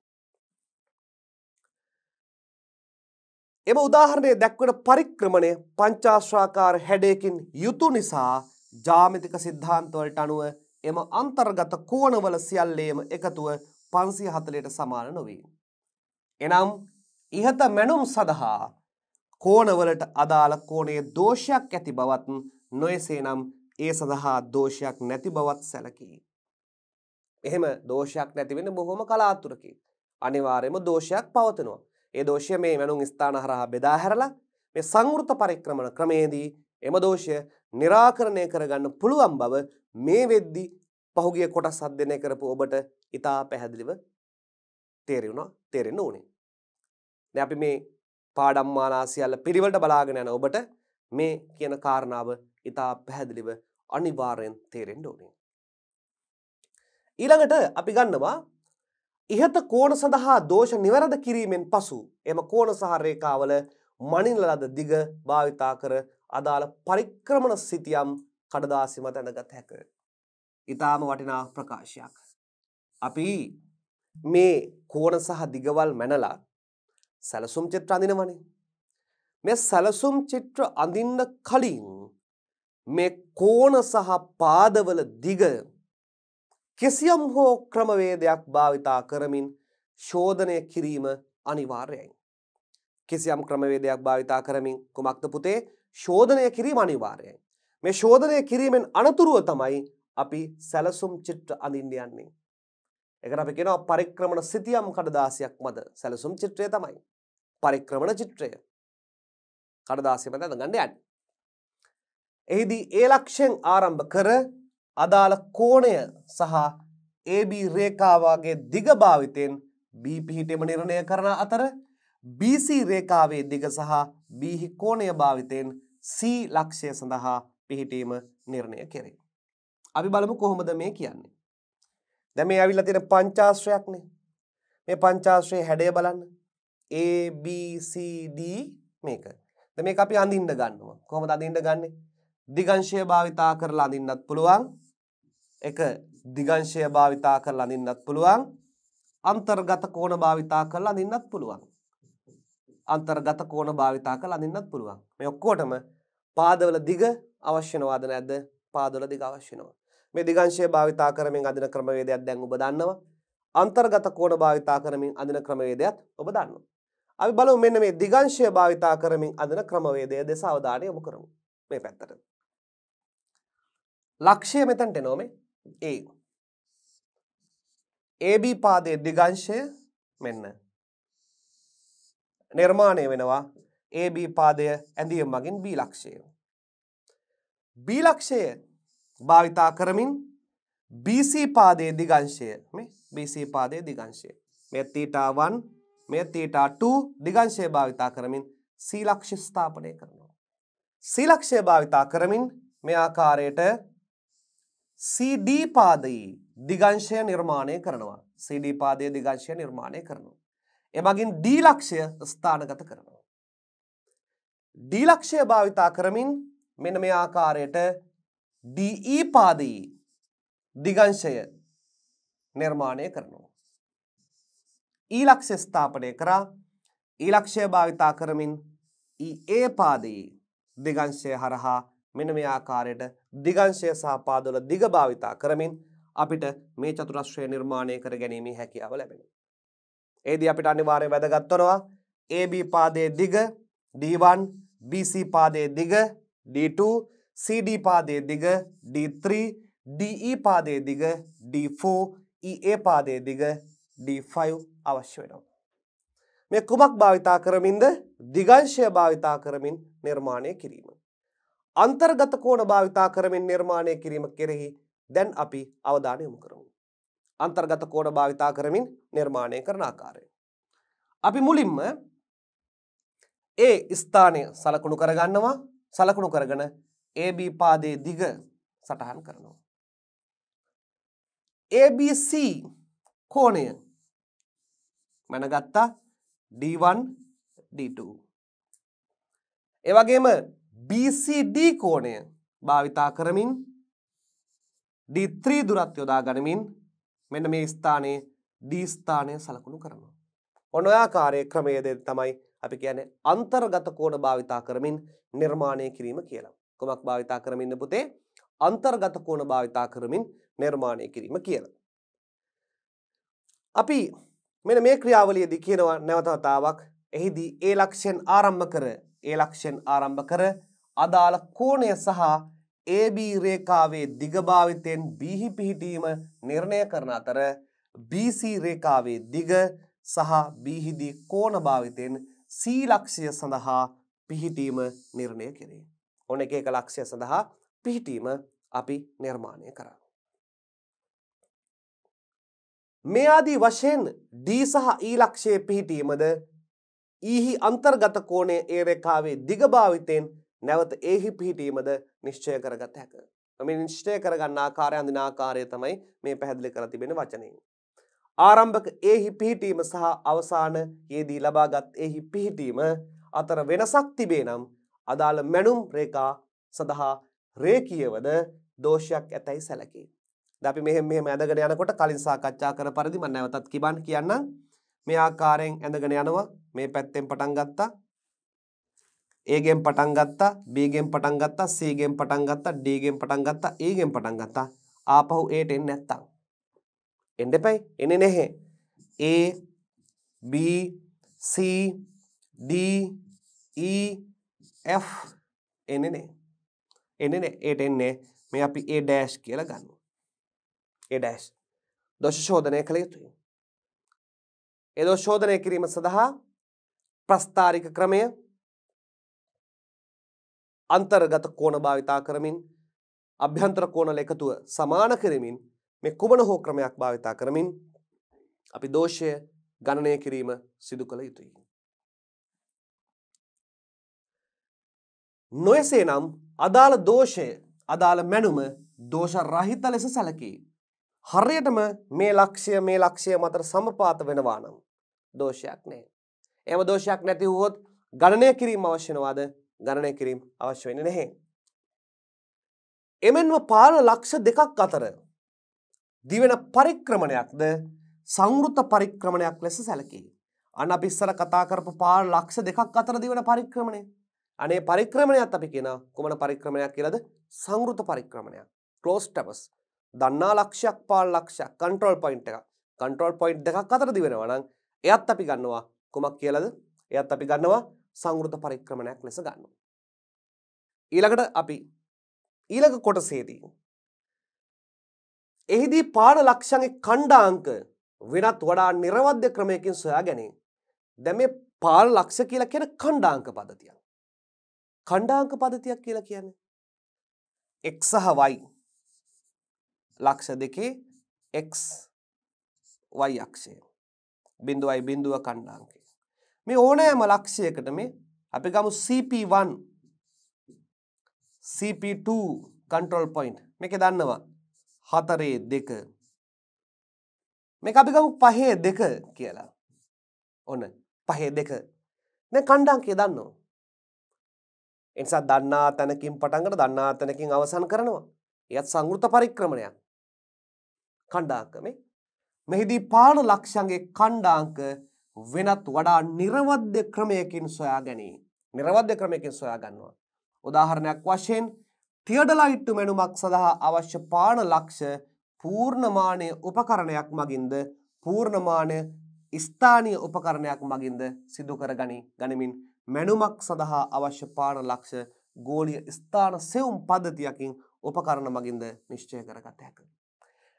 එම උදාහරණය දැක්වන පරික්‍රමණය පංචාශ්‍රාකාර හැඩයකින් යුතු නිසා ජාමිතික සිද්ධාන්තවලට අනුව එම අන්තර්ගත කෝණවල සියල්ලේම එකතුව පන්සිය හතලයට සමාන නොවේ. එනම් ඉහත මැනුම් සඳහා කෝණවලට අදාළ කෝණයේ දෝෂයක් ඇති බවත් නොයසේනම් ඒ සඳහා දෝෂයක් නැති බවත් සැලකී. එහෙම දෝෂයක් නැතිවෙන බොහොම කලාතුරකින්. අනිවාර්යයෙන්ම දෝෂයක් පවතිනවා. ඒ දෝෂය මේ මැනුම් ස්ථාන හරහා බෙදා හැරලා මේ සංවෘත පරික්‍රමණ ක්‍රමයේදී එම දෝෂය निराකරණය කරගන්න පුළුවන් බව මේ වෙද්දි පහුගිය කොටස් අධ්‍යයනය කරපු ඔබට ඉතා පැහැදිලිව තේරුණා තේරෙන්න ඕනේ. දැන් අපි මේ පාඩම් මාලා සියල්ල පිළිවෙලට බලාගෙන යන ඔබට මේ කියන කාරණාව ඉතා පැහැදිලිව අනිවාර්යෙන් තේරෙන්න ඕනේ. ඊළඟට අපි ගන්නවා ඉහත කෝණ සඳහා දෝෂ නිවැරද කිරීමෙන් පසු එම කෝණ සහ රේඛාවල මනින ලද දිග භාවිතා කර අදාළ පරික්‍රමණ සිතියම් කඩදාසි මත ඇඳගත හැක. ඊටාම වටිනා ප්‍රකාශයක්. අපි මේ කෝණ සහ දිගවල් මැනලා සැලසුම් චිත්‍ර අඳිනවනේ. මේ සැලසුම් චිත්‍ර අඳින්න කලින් මේ කෝණ සහ පාදවල දිග කෙසියම් හෝ ක්‍රමවේදයක් භාවිතා කරමින් ශෝධනය කිරීම අනිවාර්යයි. කිසියම් ක්‍රමවේදයක් භාවිතා කරමින් කුමක්ද පුතේ ශෝධනය කිරීම අනිවාර්යයි. මේ ශෝධනය කිරීමෙන් අනතුරුව තමයි අපි සැලසුම් චිත්‍ර අඳින්න යන්නේ. ඒකට අපි කියනවා පරික්‍රමණ සිතියම් කඩදාසියක් මත සැලසුම් චිත්‍රය තමයි. පරික්‍රමණ චිත්‍රය. කඩදාසිය මත අඳගන්න යන්නේ. එහිදී ඒ ලක්ෂයෙන් ආරම්භ කර අදාළ කෝණය සහ AB රේඛාවගේ දිග භාවිතයෙන් B පිහිටෙම නිර්ණය කරන අතර BC රේඛාවේ දිග සහ BH කෝණය භාවිතයෙන් C ලක්ෂය සඳහා පිහිටීම නිර්ණය කෙරේ. අපි බලමු කොහොමද මේ කියන්නේ. දැන් මේ ඇවිල්ලා තියෙන පංචාශ්‍රයක්නේ. මේ පංචාශ්‍රයේ හැඩය බලන්න. A B C D මේක. දැන් මේක අපි අඳින්න ගන්නවා. කොහොමද අඳින්න ගන්නේ? දිගංශය භාවිතා කරලා අඳින්නත් පුළුවන්. ඒක දිගංශය භාවිතා කරලා අඳින්නත් පුළුවන්. අන්තර්ගත කෝණ භාවිතා කරලා අඳින්නත් පුළුවන්. අන්තර්ගත කෝණ භාවිතා කරලා අඳින්නත් පුළුවන්. මේ ඔක්කොටම පාදවල දිග අවශ්‍ය නවද නැද්ද? පාදවල දිග අවශ්‍ය නව. මේ දිගංශය භාවිතා කරමින් අඳින ක්‍රමවේදයක් දැන් ඔබ දන්නවා. අන්තර්ගත කෝණ භාවිතා කරමින් අඳින ක්‍රමවේදයත් ඔබ දන්නවා. අපි බලමු මෙන්න මේ දිගංශය භාවිතා කරමින් අඳින ක්‍රමවේදය දෙස අවධානය යොමු කරමු. මේ පැත්තට. ලක්ෂ්‍ය මෙතනට එනවා මේ A. AB පාදයේ දිගංශය මෙන්න. නිර්මාණය වෙනවා AB පාදය ඇඳිය මගින් B ලක්ෂය. B ලක්ෂය භාවිතා කරමින් BC පාදයේ දිගංශය මේ BC පාදයේ දිගංශය. මේ තීටා 1 මේ තීටා 2 දිගංශය භාවිතා කරමින් C ලක්ෂය ස්ථාපනය කරනවා. C ලක්ෂය භාවිතා කරමින් මේ ආකාරයට CD පාදයේ දිගංශය නිර්මාණය කරනවා. CD පාදයේ දිගංශය නිර්මාණය කරනවා. එමගින් D ලක්ෂය ස්ථානගත කරනවා. D ලක්ෂය භාවිතා කරමින් මෙන්න මේ ආකාරයට DE පාදයේ දිගංශය නිර්මාණය කරනවා. E ලක්ෂය ස්ථාපනය කරා E ලක්ෂය භාවිතා කරමින් EA පාදයේ දිගංශය හරහා මෙන්න මේ ආකාරයට දිගංශය සහ පාදවල දිග භාවිතා කරමින් අපිට මේ චතුරස්‍රය නිර්මාණය කර ගැනීමේ හැකියාව ලැබෙනවා. ඒදී අපිට අනිවාර්යෙන් වැදගත් වෙනවා AB පාදයේ දිග D1 BC පාදයේ දිග D2 CD පාදයේ දිග D3 DE පාදයේ දිග D4 EA පාදයේ දිග D5 අවශ්‍ය වෙනවා. මේ කුමක් භාවිතා කරමින්ද? දිගංශය භාවිතා කරමින් නිර්මාණය කිරීම. අන්තර්ගත කෝණ භාවිතා කරමින් නිර්මාණය කිරීම කෙරෙහි දැන් අපි අවධානය යොමු කරමු. අන්තර්ගත කෝණ භාවිතා කරමින් නිර්මාණය කරන ආකාරය. අපි මුලින්ම ඒ ස්ථානය සලකුණු කරගන්නවා සලකුණු කරගෙන AB පාදයේ දිග සටහන් කරනවා. ABC කෝණය මැනගත්තා D1 D2. ඒ වගේම BCD කෝණය භාවිතා කරමින් D3 දුරත් යොදා ගනිමින් මෙන්න මේ ස්ථානයේ D ස්ථානය සලකුණු කරනවා. ඔන්න ඔය ආකාරයේ ක්‍රමයේදී තමයි අපි කියන්නේ අන්තර්ගත කෝණ භාවිතා කරමින් නිර්මාණය කිරීම කියලා. කොමක් භාවිතා කරමින්ද පුතේ? අන්තර්ගත කෝණ භාවිතා කරමින් නිර්මාණය කිරීම කියලා. අපි මෙන මේ ක්‍රියාවලියදී කියනවා නැවත වතාවක් එහිදී ඒ ලක්ෂයෙන් ආරම්භ කර ඒ ලක්ෂයෙන් ආරම්භ කර අදාළ කෝණය සහ AB රේඛාවේ දිගභාවිතෙන් බිහි පිහිටීම නිර්ණය කරන අතර BC රේඛාවේ දිග සහ බිහිදී කෝණ භාවිතෙන් C ලක්ෂය සඳහා පිහිටීම නිර්ණය කෙරේ. ඔන එක එක ලක්ෂය සඳහා පිහිටීම අපි නිර්මාණය කරා. මේ ආදී වශයෙන් D සහ E ලක්ෂයේ පිහිටීමද ඊහි e අන්තර්ගත කෝණය ඒ රේඛාවේ දිග භාවිතෙන් නැවත ඒහි පිහිටීමද නිශ්චය කරගත හැක. මේ නිශ්චය කරගන්න ආකාරය අඳින ආකාරය තමයි මේ පැහැදිලි කර තිබෙන වචනයෙන්. ආරම්භක ඒහි පිහිටීම සහ අවසාන යෙදී ලබාගත් එහි පිහිටීම අතර වෙනසක් තිබේ නම් අදාළ මැනුම් රේකා සඳහා රේකියවද දෝෂයක් ඇතැයි සැලකේ. දැපි මෙහෙම මෙහෙම ඇඳගෙන යනකොට කලින් සාකච්ඡා කර පරිදි මම නැවතත් කිබන් කියන්නම්. මේ ආකාරයෙන් ඇඳගෙන යනවා මේ පැත්තෙන් පටන් ගත්තා A ගෙන් පටන් ගත්තා B ගෙන් පටන් ගත්තා C ගෙන් පටන් ගත්තා D ගෙන් පටන් ගත්තා E ගෙන් පටන් ගත්තා ආපහු Aට එන්නේ නැත්තම් එන්න එපයි එන්නේ නැහැ A B C D E F එන්නේ නැහැ එන්නේ නැහැ Aට එන්නේ මේ අපි A dash කියලා ගන්නවා A dash දෝෂ ශෝධනය කළ යුතුයි ඒ දෝෂ ශෝධනය කිරීම සඳහා ප්‍රස්ථාරික ක්‍රමය අන්තර්ගත කෝණ භාවිතා කරමින් අභ්‍යන්තර කෝණල එකතුව සමාන කරමින් මේ කුමන හෝ ක්‍රමයක් භාවිතා කරමින් අපි දෝෂය ගණනය කිරීම සිදු කළ යුතුයි. නොයසේ නම් අදාළ දෝෂය අදාළ මැනුම දෝෂ රහිත ලෙස සැලකී. හරියටම මේ ලක්ෂය මේ ලක්ෂය මතර සමපාත වෙනවා නම් දෝෂයක් නෑ. එම දෝෂයක් නැති වුවොත් ගණනය කිරීම අවශ්‍යනවාද ගණනය කිරීම අවශ්‍ය වෙන්නේ නැහැ. එමෙන්ම පාන ලක්ෂ දෙකක් අතර දිවෙන පරික්‍රමණයක්ද සංවෘත පරික්‍රමණයක් ලෙස සැලකේ. අන්න අපි ඉස්සර කතා කරපු පාන ලක්ෂ දෙකක් අතර දිවෙන පරික්‍රමණය. අනේ පරික්‍රමණයත් අපි කියන කුමන පරික්‍රමණයක් කියලාද? සංවෘත පරික්‍රමණයක්. ක්ලෝස් ටැපස්. දන්නා ලක්ෂයක් පාන ලක්ෂයක් කන්ට්‍රෝල් පොයින්ට් එකක්. කන්ට්‍රෝල් පොයින්ට් දෙකක් අතර දිවෙනවා නම් එයත් අපි ගන්නවා කුමක් කියලාද? එයත් අපි ගන්නවා සංවෘත පරික්‍රමණයක් ලෙස ගන්න. ඊළඟට අපි ඊළඟ කොටසේදී. එහිදී පාඩ ලක්ෂගේ කණ්ඩාංක වෙනත් වඩා නිර්වද්‍ය ක්‍රමයකින් සොයා ගැනේ. දැ මේ පාල ලක්ෂ කියලා කියන කණ්ඩාංක පදතියක්. කණ්ඩාංක පදතියක් කියලා කියන. එක් සහ වයි ලක්ෂ දෙකේ එක් වයි අක්ෂය බිඳුවයි බිඳුව කණ්ඩාංක. මේ ඕනෑම ලක්ෂයකට මේ අපි ගමු CP1 CP2 control point මේක දන්නවා හතරේ දෙක මේක අපි ගමු පහේ දෙක කියලා ඔන්න පහේ දෙක දැන් කණ්ඩාංකය දන්නවා එනිසා දන්නා තැනකින් පටන්ගට දන්නා තැනකින් අවසන් කරනවා එයත් සංෘත පරික්‍රමණයක් කණ්ඩාංක මේ මෙහිදී පාන ලක්ෂන්ගේ කණ්ඩාංක වෙනත් වඩා නිර්වද්‍ය ක්‍රමයකින් සොයා ගැනීම. නිර්වද්‍ය ක්‍රමයකින් සොයා ගන්නවා. උදාහරණයක් වශයෙන් තියඩලයිට්ටු මෙනුමක් සඳහා අවශ්‍ය පාන ලක්ෂ පූර්ණමානය උපකරණයක් මගින්ද පූර්ණමානය ස්ථානීය උපකරණයක් මගින්ද සිදු කර ගනි ගනිමින් මැනුමක් සඳහා අවශ්‍ය පාන ලක්ෂ ගෝලීය ස්ථාන සෙවුම් පද්ධතියකින් උපකරණ මගින්ද නිශ්චය කරගත හැක.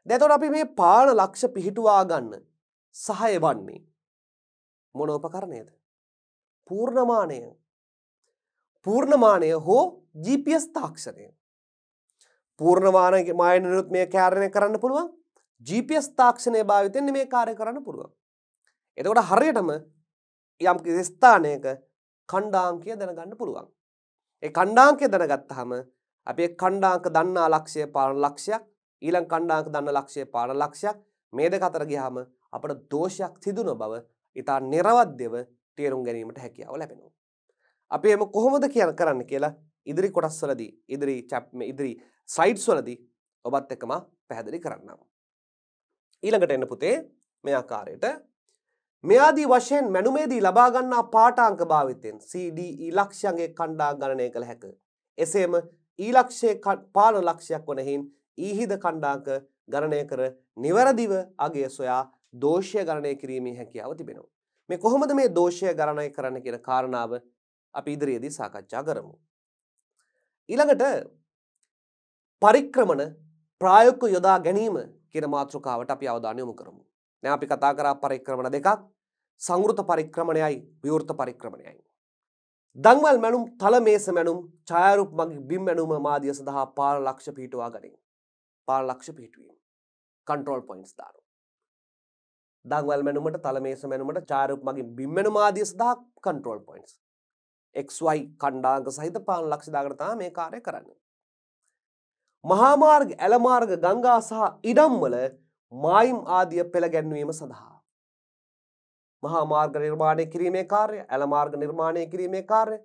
දෙතොට අපි මේ පාන ලක්ෂ පිහිටුවා ගන්න සහය වන්නේ මොන උපකරණයද. පූර්ණමානය පූර්ණමානය හෝ GPS තාක්ෂණය. පූර්ණමාන මායන නිරුත් මේ කෑරණය කරන්න පුළුවන් GPS තාක්ෂණය භාවිතයෙන් මේ කාරය කරන්න පුළුවන්. එතකොට හරියටම යම් ස්ථානයක කණ්ඩාංකය දැනගන්න පුළුවන්. ඒ කණ්ඩාංකය දැනගත්තහම අපේ කණ්ඩාංක දන්නා ලක්ෂය පාලන ලක්ෂයක් ඊළං කණ්ඩාංක දන්න ලක්ෂය පාලන ලක්ෂයක් මේද කතර ගියාම අපට දෝෂයක් තිදුන බව ඉතා නිරවද්‍යව තේරුම් ගැනීමට හැකියාව ලැබෙනවා. අපි එම කොහොමද කියන කරන්න කියලා ඉදිරි කොටස්වලදී ඉදිරි චැප්ම ඉදිරි සයිට්ස්වලදී ඔබත් එකම පැහැදිලි කරන්නම්. ඊළඟට එන්න පුතේ මේ ආකාරයට මෙයාදී වශයෙන් මැනුමේදී ලබාගන්නා පාටාංක භාවිතයෙන් CDE ලක්ෂ්‍යන්ගේ කණ්ඩා ගණනය කළ හැක. එසේම ඊලක්ෂය e පාන ලක්ෂයක් වනහින් ඊහිද e කණ්ඩාංක ගණනය කර නිවැරදිව අගේ සොයා දෝෂය ගණනය කිරීමේ හැකියාව තිබෙනවා. මේ කොහොමද මේ දෝෂය ගණනය කරන්න කියන කාරණාව අපි ඉදිරියේදී සාකච්ඡා කරමු. ඊළඟට පරික්‍රමණ ප්‍රායෝගික යොදා ගැනීම කියන මාතෘකාවට අපි අවධානය යොමු කරමු. දැන් අපි කතා කරා පරික්‍රමණ දෙකක් සංවෘත පරික්‍රමණයයි විවෘත පරික්‍රමණයයි. දංවල් මැනුම් තල මේස මැනුම් ඡායාරූප මගින් බිම් මැනුම මාදිය සඳහා පාර ලක්ෂ පිහිටුවා ගනිමින් පාර ලක්ෂ පිහිටුවීම control points දානවා. දංවල් මැනුමට තලමේස මැනුමට චාරුක් මගින් බිම්මැනුම ආදිය සඳහා කන්ට්‍රෝල් පොයින්ට්ස් XY කණ්ඩාංග සහිත පාන් ලක්ෂ දාකට තමයි මේ කාර්යය කරන්නේ. මහා මාර්ග, ඇල මාර්ග, ගංගා සහ ඉඩම්වල මායිම් ආදිය පෙළ ගැන්වීම සඳහා මහා මාර්ග නිර්මාණය කිරීමේ කාර්යය, ඇල මාර්ග නිර්මාණය කිරීමේ කාර්යය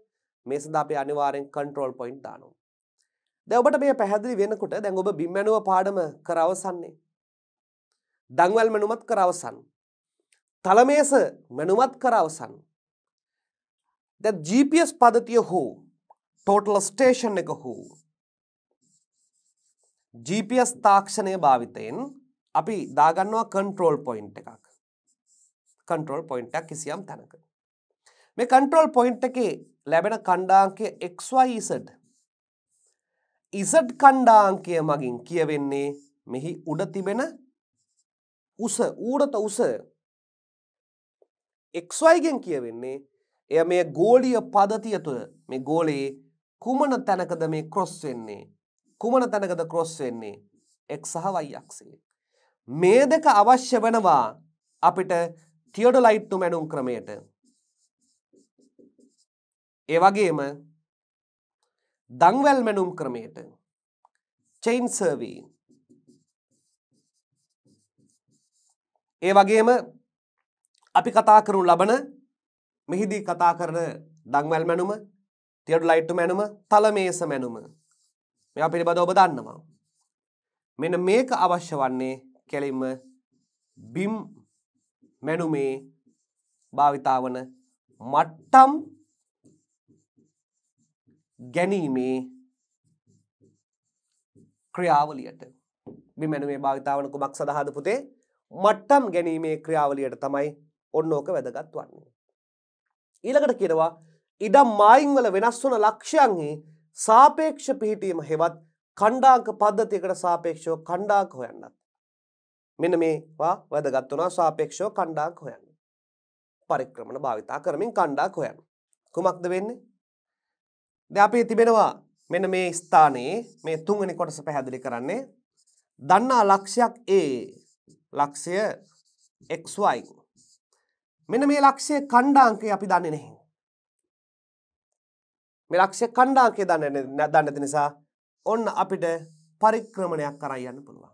මේ සඳහා අපි අනිවාර්යෙන් කන්ට්‍රෝල් පොයින්ට් දානවා. දැන් ඔබට මේ පැහැදිලි වෙනකොට දැන් ඔබ බිම්මැනුව පාඩම කර අවසන්නේ දංවැල් මැනුමත් කර අවසන්. තලමේස මැනුමත් කර අවසන්. දැ GPS පදතිය හෝ ටෝටල ස්ටේෂන් එක හෝ. GPS තාක්ෂණය භාවිතයෙන් අපි දාගන්නවා කන්ට්‍රෝල් පොයින්් එකක් කන්ට්‍රෝල් පොයින්ටක් කිසියම් තැනක මේ කන්ට්‍රෝල් පොයින්ට් එකේ ලැබෙන කණ්ඩාංකය එක්යිසඩ් ඉසඩ් කණ්ඩාංකය මගින් කියවෙන්නේ මෙහි උඩ තිබෙන උස ඌඩත උස එක්ස්වයිගෙන් කියවෙන්නේ එය මේ ගෝලිය පදතිය තුළ මේ ගෝලයේ කුමන තැනකද මේ කොස් වෙන්නේ කුමන තැනකද කොස් වෙන්නේ එක් සහවයි අක්සේ. මේ දෙක අවශ්‍ය වනවා අපිට තියඩොලයිට්නු මැනුම් ක්‍රමයට. ඒ වගේම දංවැල් මැනුම් ක්‍රමයට චයින් සර්වී ඒ වගේම අපි කතා කරනු ලබන මෙහිදී කතා කරන දංවැල් මැනුම තියඩු ලයිට්ටු මැනුම තලමේස මැනුම මෙයා පිළිබඳ ඔබ දන්නවා. මෙන මේක අවශ්‍ය වන්නේ කෙලින්ම බිම් මැනුමේ භාවිතාවන මට්ටම් ගැනීමේ ක්‍රියාවලියට බිමැනුමේ භාවිතාවන කුමක් සඳහාද පුතේ මට්ටම් ගැනීමේ ක්‍රියාවලියට තමයි ඔන්න ඕක වැදගත් වන්නේ. ඊළඟට කියනවා ඉඩම් මායින්වල වෙනස් වන ලක්ෂයන්හි සාපේක්ෂ පිහිටීම හෙවත් කණ්ඩාංක පද්ධතියකට සාපේක්ෂව කණ්ඩාංක හොයන්නත්. මෙන්න මේවා වැදගත් වනා සාපේක්ෂව කණ්ඩාංක හොයන්න. පරික්‍රමණ භාවිතා කරමින් කණ්ඩාක් හොයන්න. කුමක්ද වෙන්නේ? දැන් අපි තිබෙනවා මෙන්න මේ ස්ථානයේ මේ තුන්වෙනි කොටස පැහැදිලි කරන්නේ දන්නා ලක්ෂයක් A ලක්ෂය එක්වයි මෙන මේ ලක්ෂය කණ්ඩාංකය අපි දන්නේ නැහැ මේ ලක්ෂය කණ්ඩාංකය දන්න දන්නති නිසා ඔන්න අපිට පරික්‍රමණයක් කරයි යන්න පුළුවන්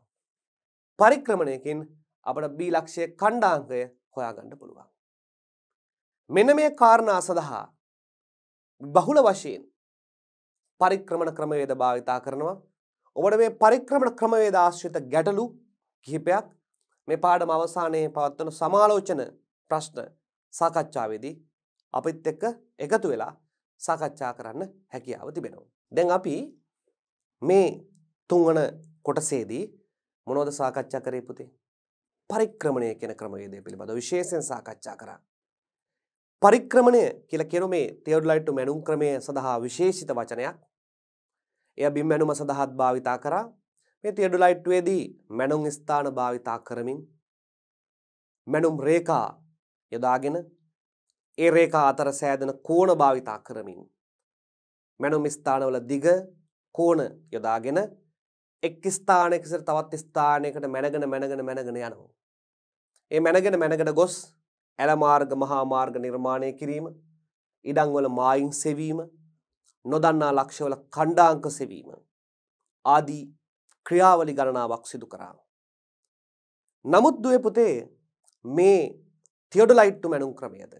පරික්‍රමණයකින් අපට බී ලක්ෂය කණ්ඩාංකය හොයාගන්න පුළුවන් මෙන මේ කාරණා සඳහා බහුල වශයෙන් පරික්‍රමණ ක්‍රමවේද භාවිතා කරනවා ඔබට මේ පරික්‍රමණ ක්‍රමවේද ආශ්‍රිත ගැටලු කිහිපයක් මේ පාඩම අවසානයේ පවත්වන සමාලෝචන ප්‍රශ්න සාකච්ඡාවේදී අපිත් එක්ක එකතු වෙලා සාකච්ඡා කරන්න හැකියාව තිබෙනවා. දැන් අපි මේ තුන්වන කොටසේදී මොනවද සාකච්ඡා කරේ පුතේ? පරික්‍රමණය කියන ක්‍රමවේදය පිළිබඳව විශේෂයෙන් සාකච්ඡා කරා. පරික්‍රමණය කියලා කියන මේ තියොඩ්ලයිට් මැනුම් ක්‍රමය සඳහා විශේෂිත වචනයක්. එය බිම් මැනුම සඳහාත් භාවිතා කරා. මේ තියඩුලයිට්ුවේදී මැනුම් ස්ථාන භාවිතා කරමින් මැනුම් රේකා යොදාගෙන ඒ රේකා අතර සෑදෙන කෝණ භාවිතා කරමින් මැනුම් ස්ථානවල දිග කෝණ යොදාගෙන එක් ස්ථානයක සිට තවත් ස්ථානයකට මැනගෙන මැනගෙන මැනගෙන යනවා. ඒ මැනගෙන මැනගෙන ගොස් ඇල මාර්ග මහා මාර්ග නිර්මාණය කිරීම, ඉඩම් වල මායින් සෙවීම, නොදන්නා ලක්ෂ්‍යවල ඛණ්ඩාංක සෙවීම ආදී ක්‍රියාවලි ගණනාවක් සිදු කරා. නමුත් දුව පුතේ මේ තියඩලයිට්ටු මැනුම් ක්‍රමයද.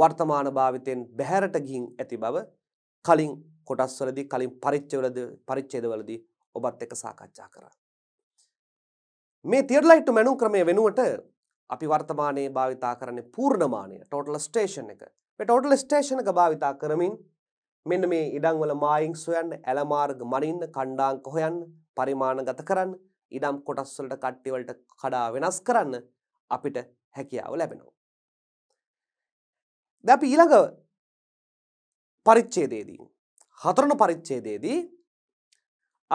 වර්තමාන භාවිතයෙන් බැහැරට ගිහින් ඇති බව කලින් කොටස්වලදී කලින් පරිච්චවලද පරිච්චේදවලදී ඔබත් එක සාකච්ඡා කරා. මේ තියඩලයිට්ටු මැනුම් ක්‍රමය වෙනුවට අපි වර්තමානයේ භාවිතා කරන්නේ පූර්ණමානය ටෝටල ස්ටේෂන් එක ටෝටල ස්ටේෂන එක භාවිතා කරමින් මෙන්න මේ ඉඩම්වල මායින් සොයන්න, ඇල මාර්ග මනින්න, කණ්ඩාංක හොයන්න, පරිමාණගත කරන්න, ඉඩම් කොටස් වලට කට්ටි වලට කඩා වෙනස් කරන්න අපිට හැකියාව ලැබෙනවා. දැන් අපි ඊළඟ පරිච්ඡේදයේදී හතරන පරිච්ඡේදයේදී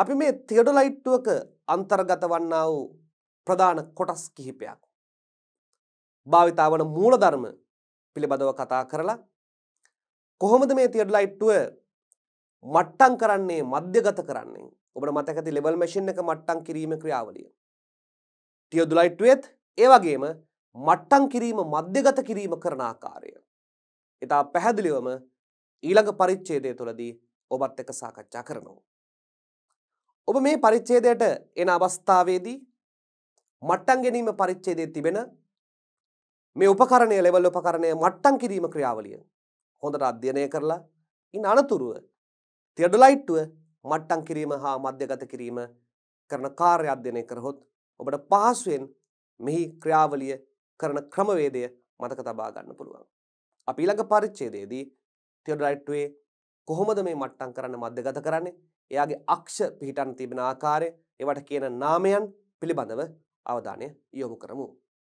අපි මේ තියඩොලයිට්ටුවක අන්තර්ගත වන්නා වූ ප්‍රධාන කොටස් කිහිපයක් භාවිතාවන මූලධර්ම පිළිබඳව කතා කරලා කොහොමද මේ තියඩ් ලයිට්ටුව මට්ටම් කරන්නේ මධ්‍යගත කරන්නේ ඔබට මතක ඇති ලෙවල් මැෂින් එක මට්ටම් කිරීම ක්‍රියාවලිය. ටියොඩ් ලයිට්ටුවෙත් ඒ වගේම මට්ටම් කිරීම මධ්‍යගත කිරීම කරන ආකාරය. ඉතා පැහැදිලිවම ඊළඟ පරිච්ඡේදය තුළදී ඔබත් එක්ක සාකච්ඡා කරනවා. ඔබ මේ පරිච්ඡේදයට එන අවස්ථාවේදී මට්ටම් ගැනීම පරිච්ඡේදයේ තිබෙන මේ උපකරණය ලෙවල් උපකරණය මට්ටම් කිරීම ක්‍රියාවලිය හොඳට අධ්‍යයනය කරලා ඉන් අනතුරුව තියඩලයිට්ටුව මට්ටං කිරීම හා මධ්‍යගත කිරීම කරන කාර්ය අධ්‍යයනය කරහොත් ඔබට පහසුවෙන් මෙහි ක්‍රියාවලිය කරන ක්‍රමවේදය මතක තබා ගන්න පුළුවන්. අපි ඊළඟ පරිච්ඡේදයේදී තියඩලයිට්ටුවේ කොහොමද මේ මට්ටම් කරන්න මධ්‍යගත කරන්නේ? එයාගේ අක්ෂ පිහිටන් තිබෙන ආකාරය, ඒවට කියන නාමයන් පිළිබඳව අවධානය යොමු කරමු.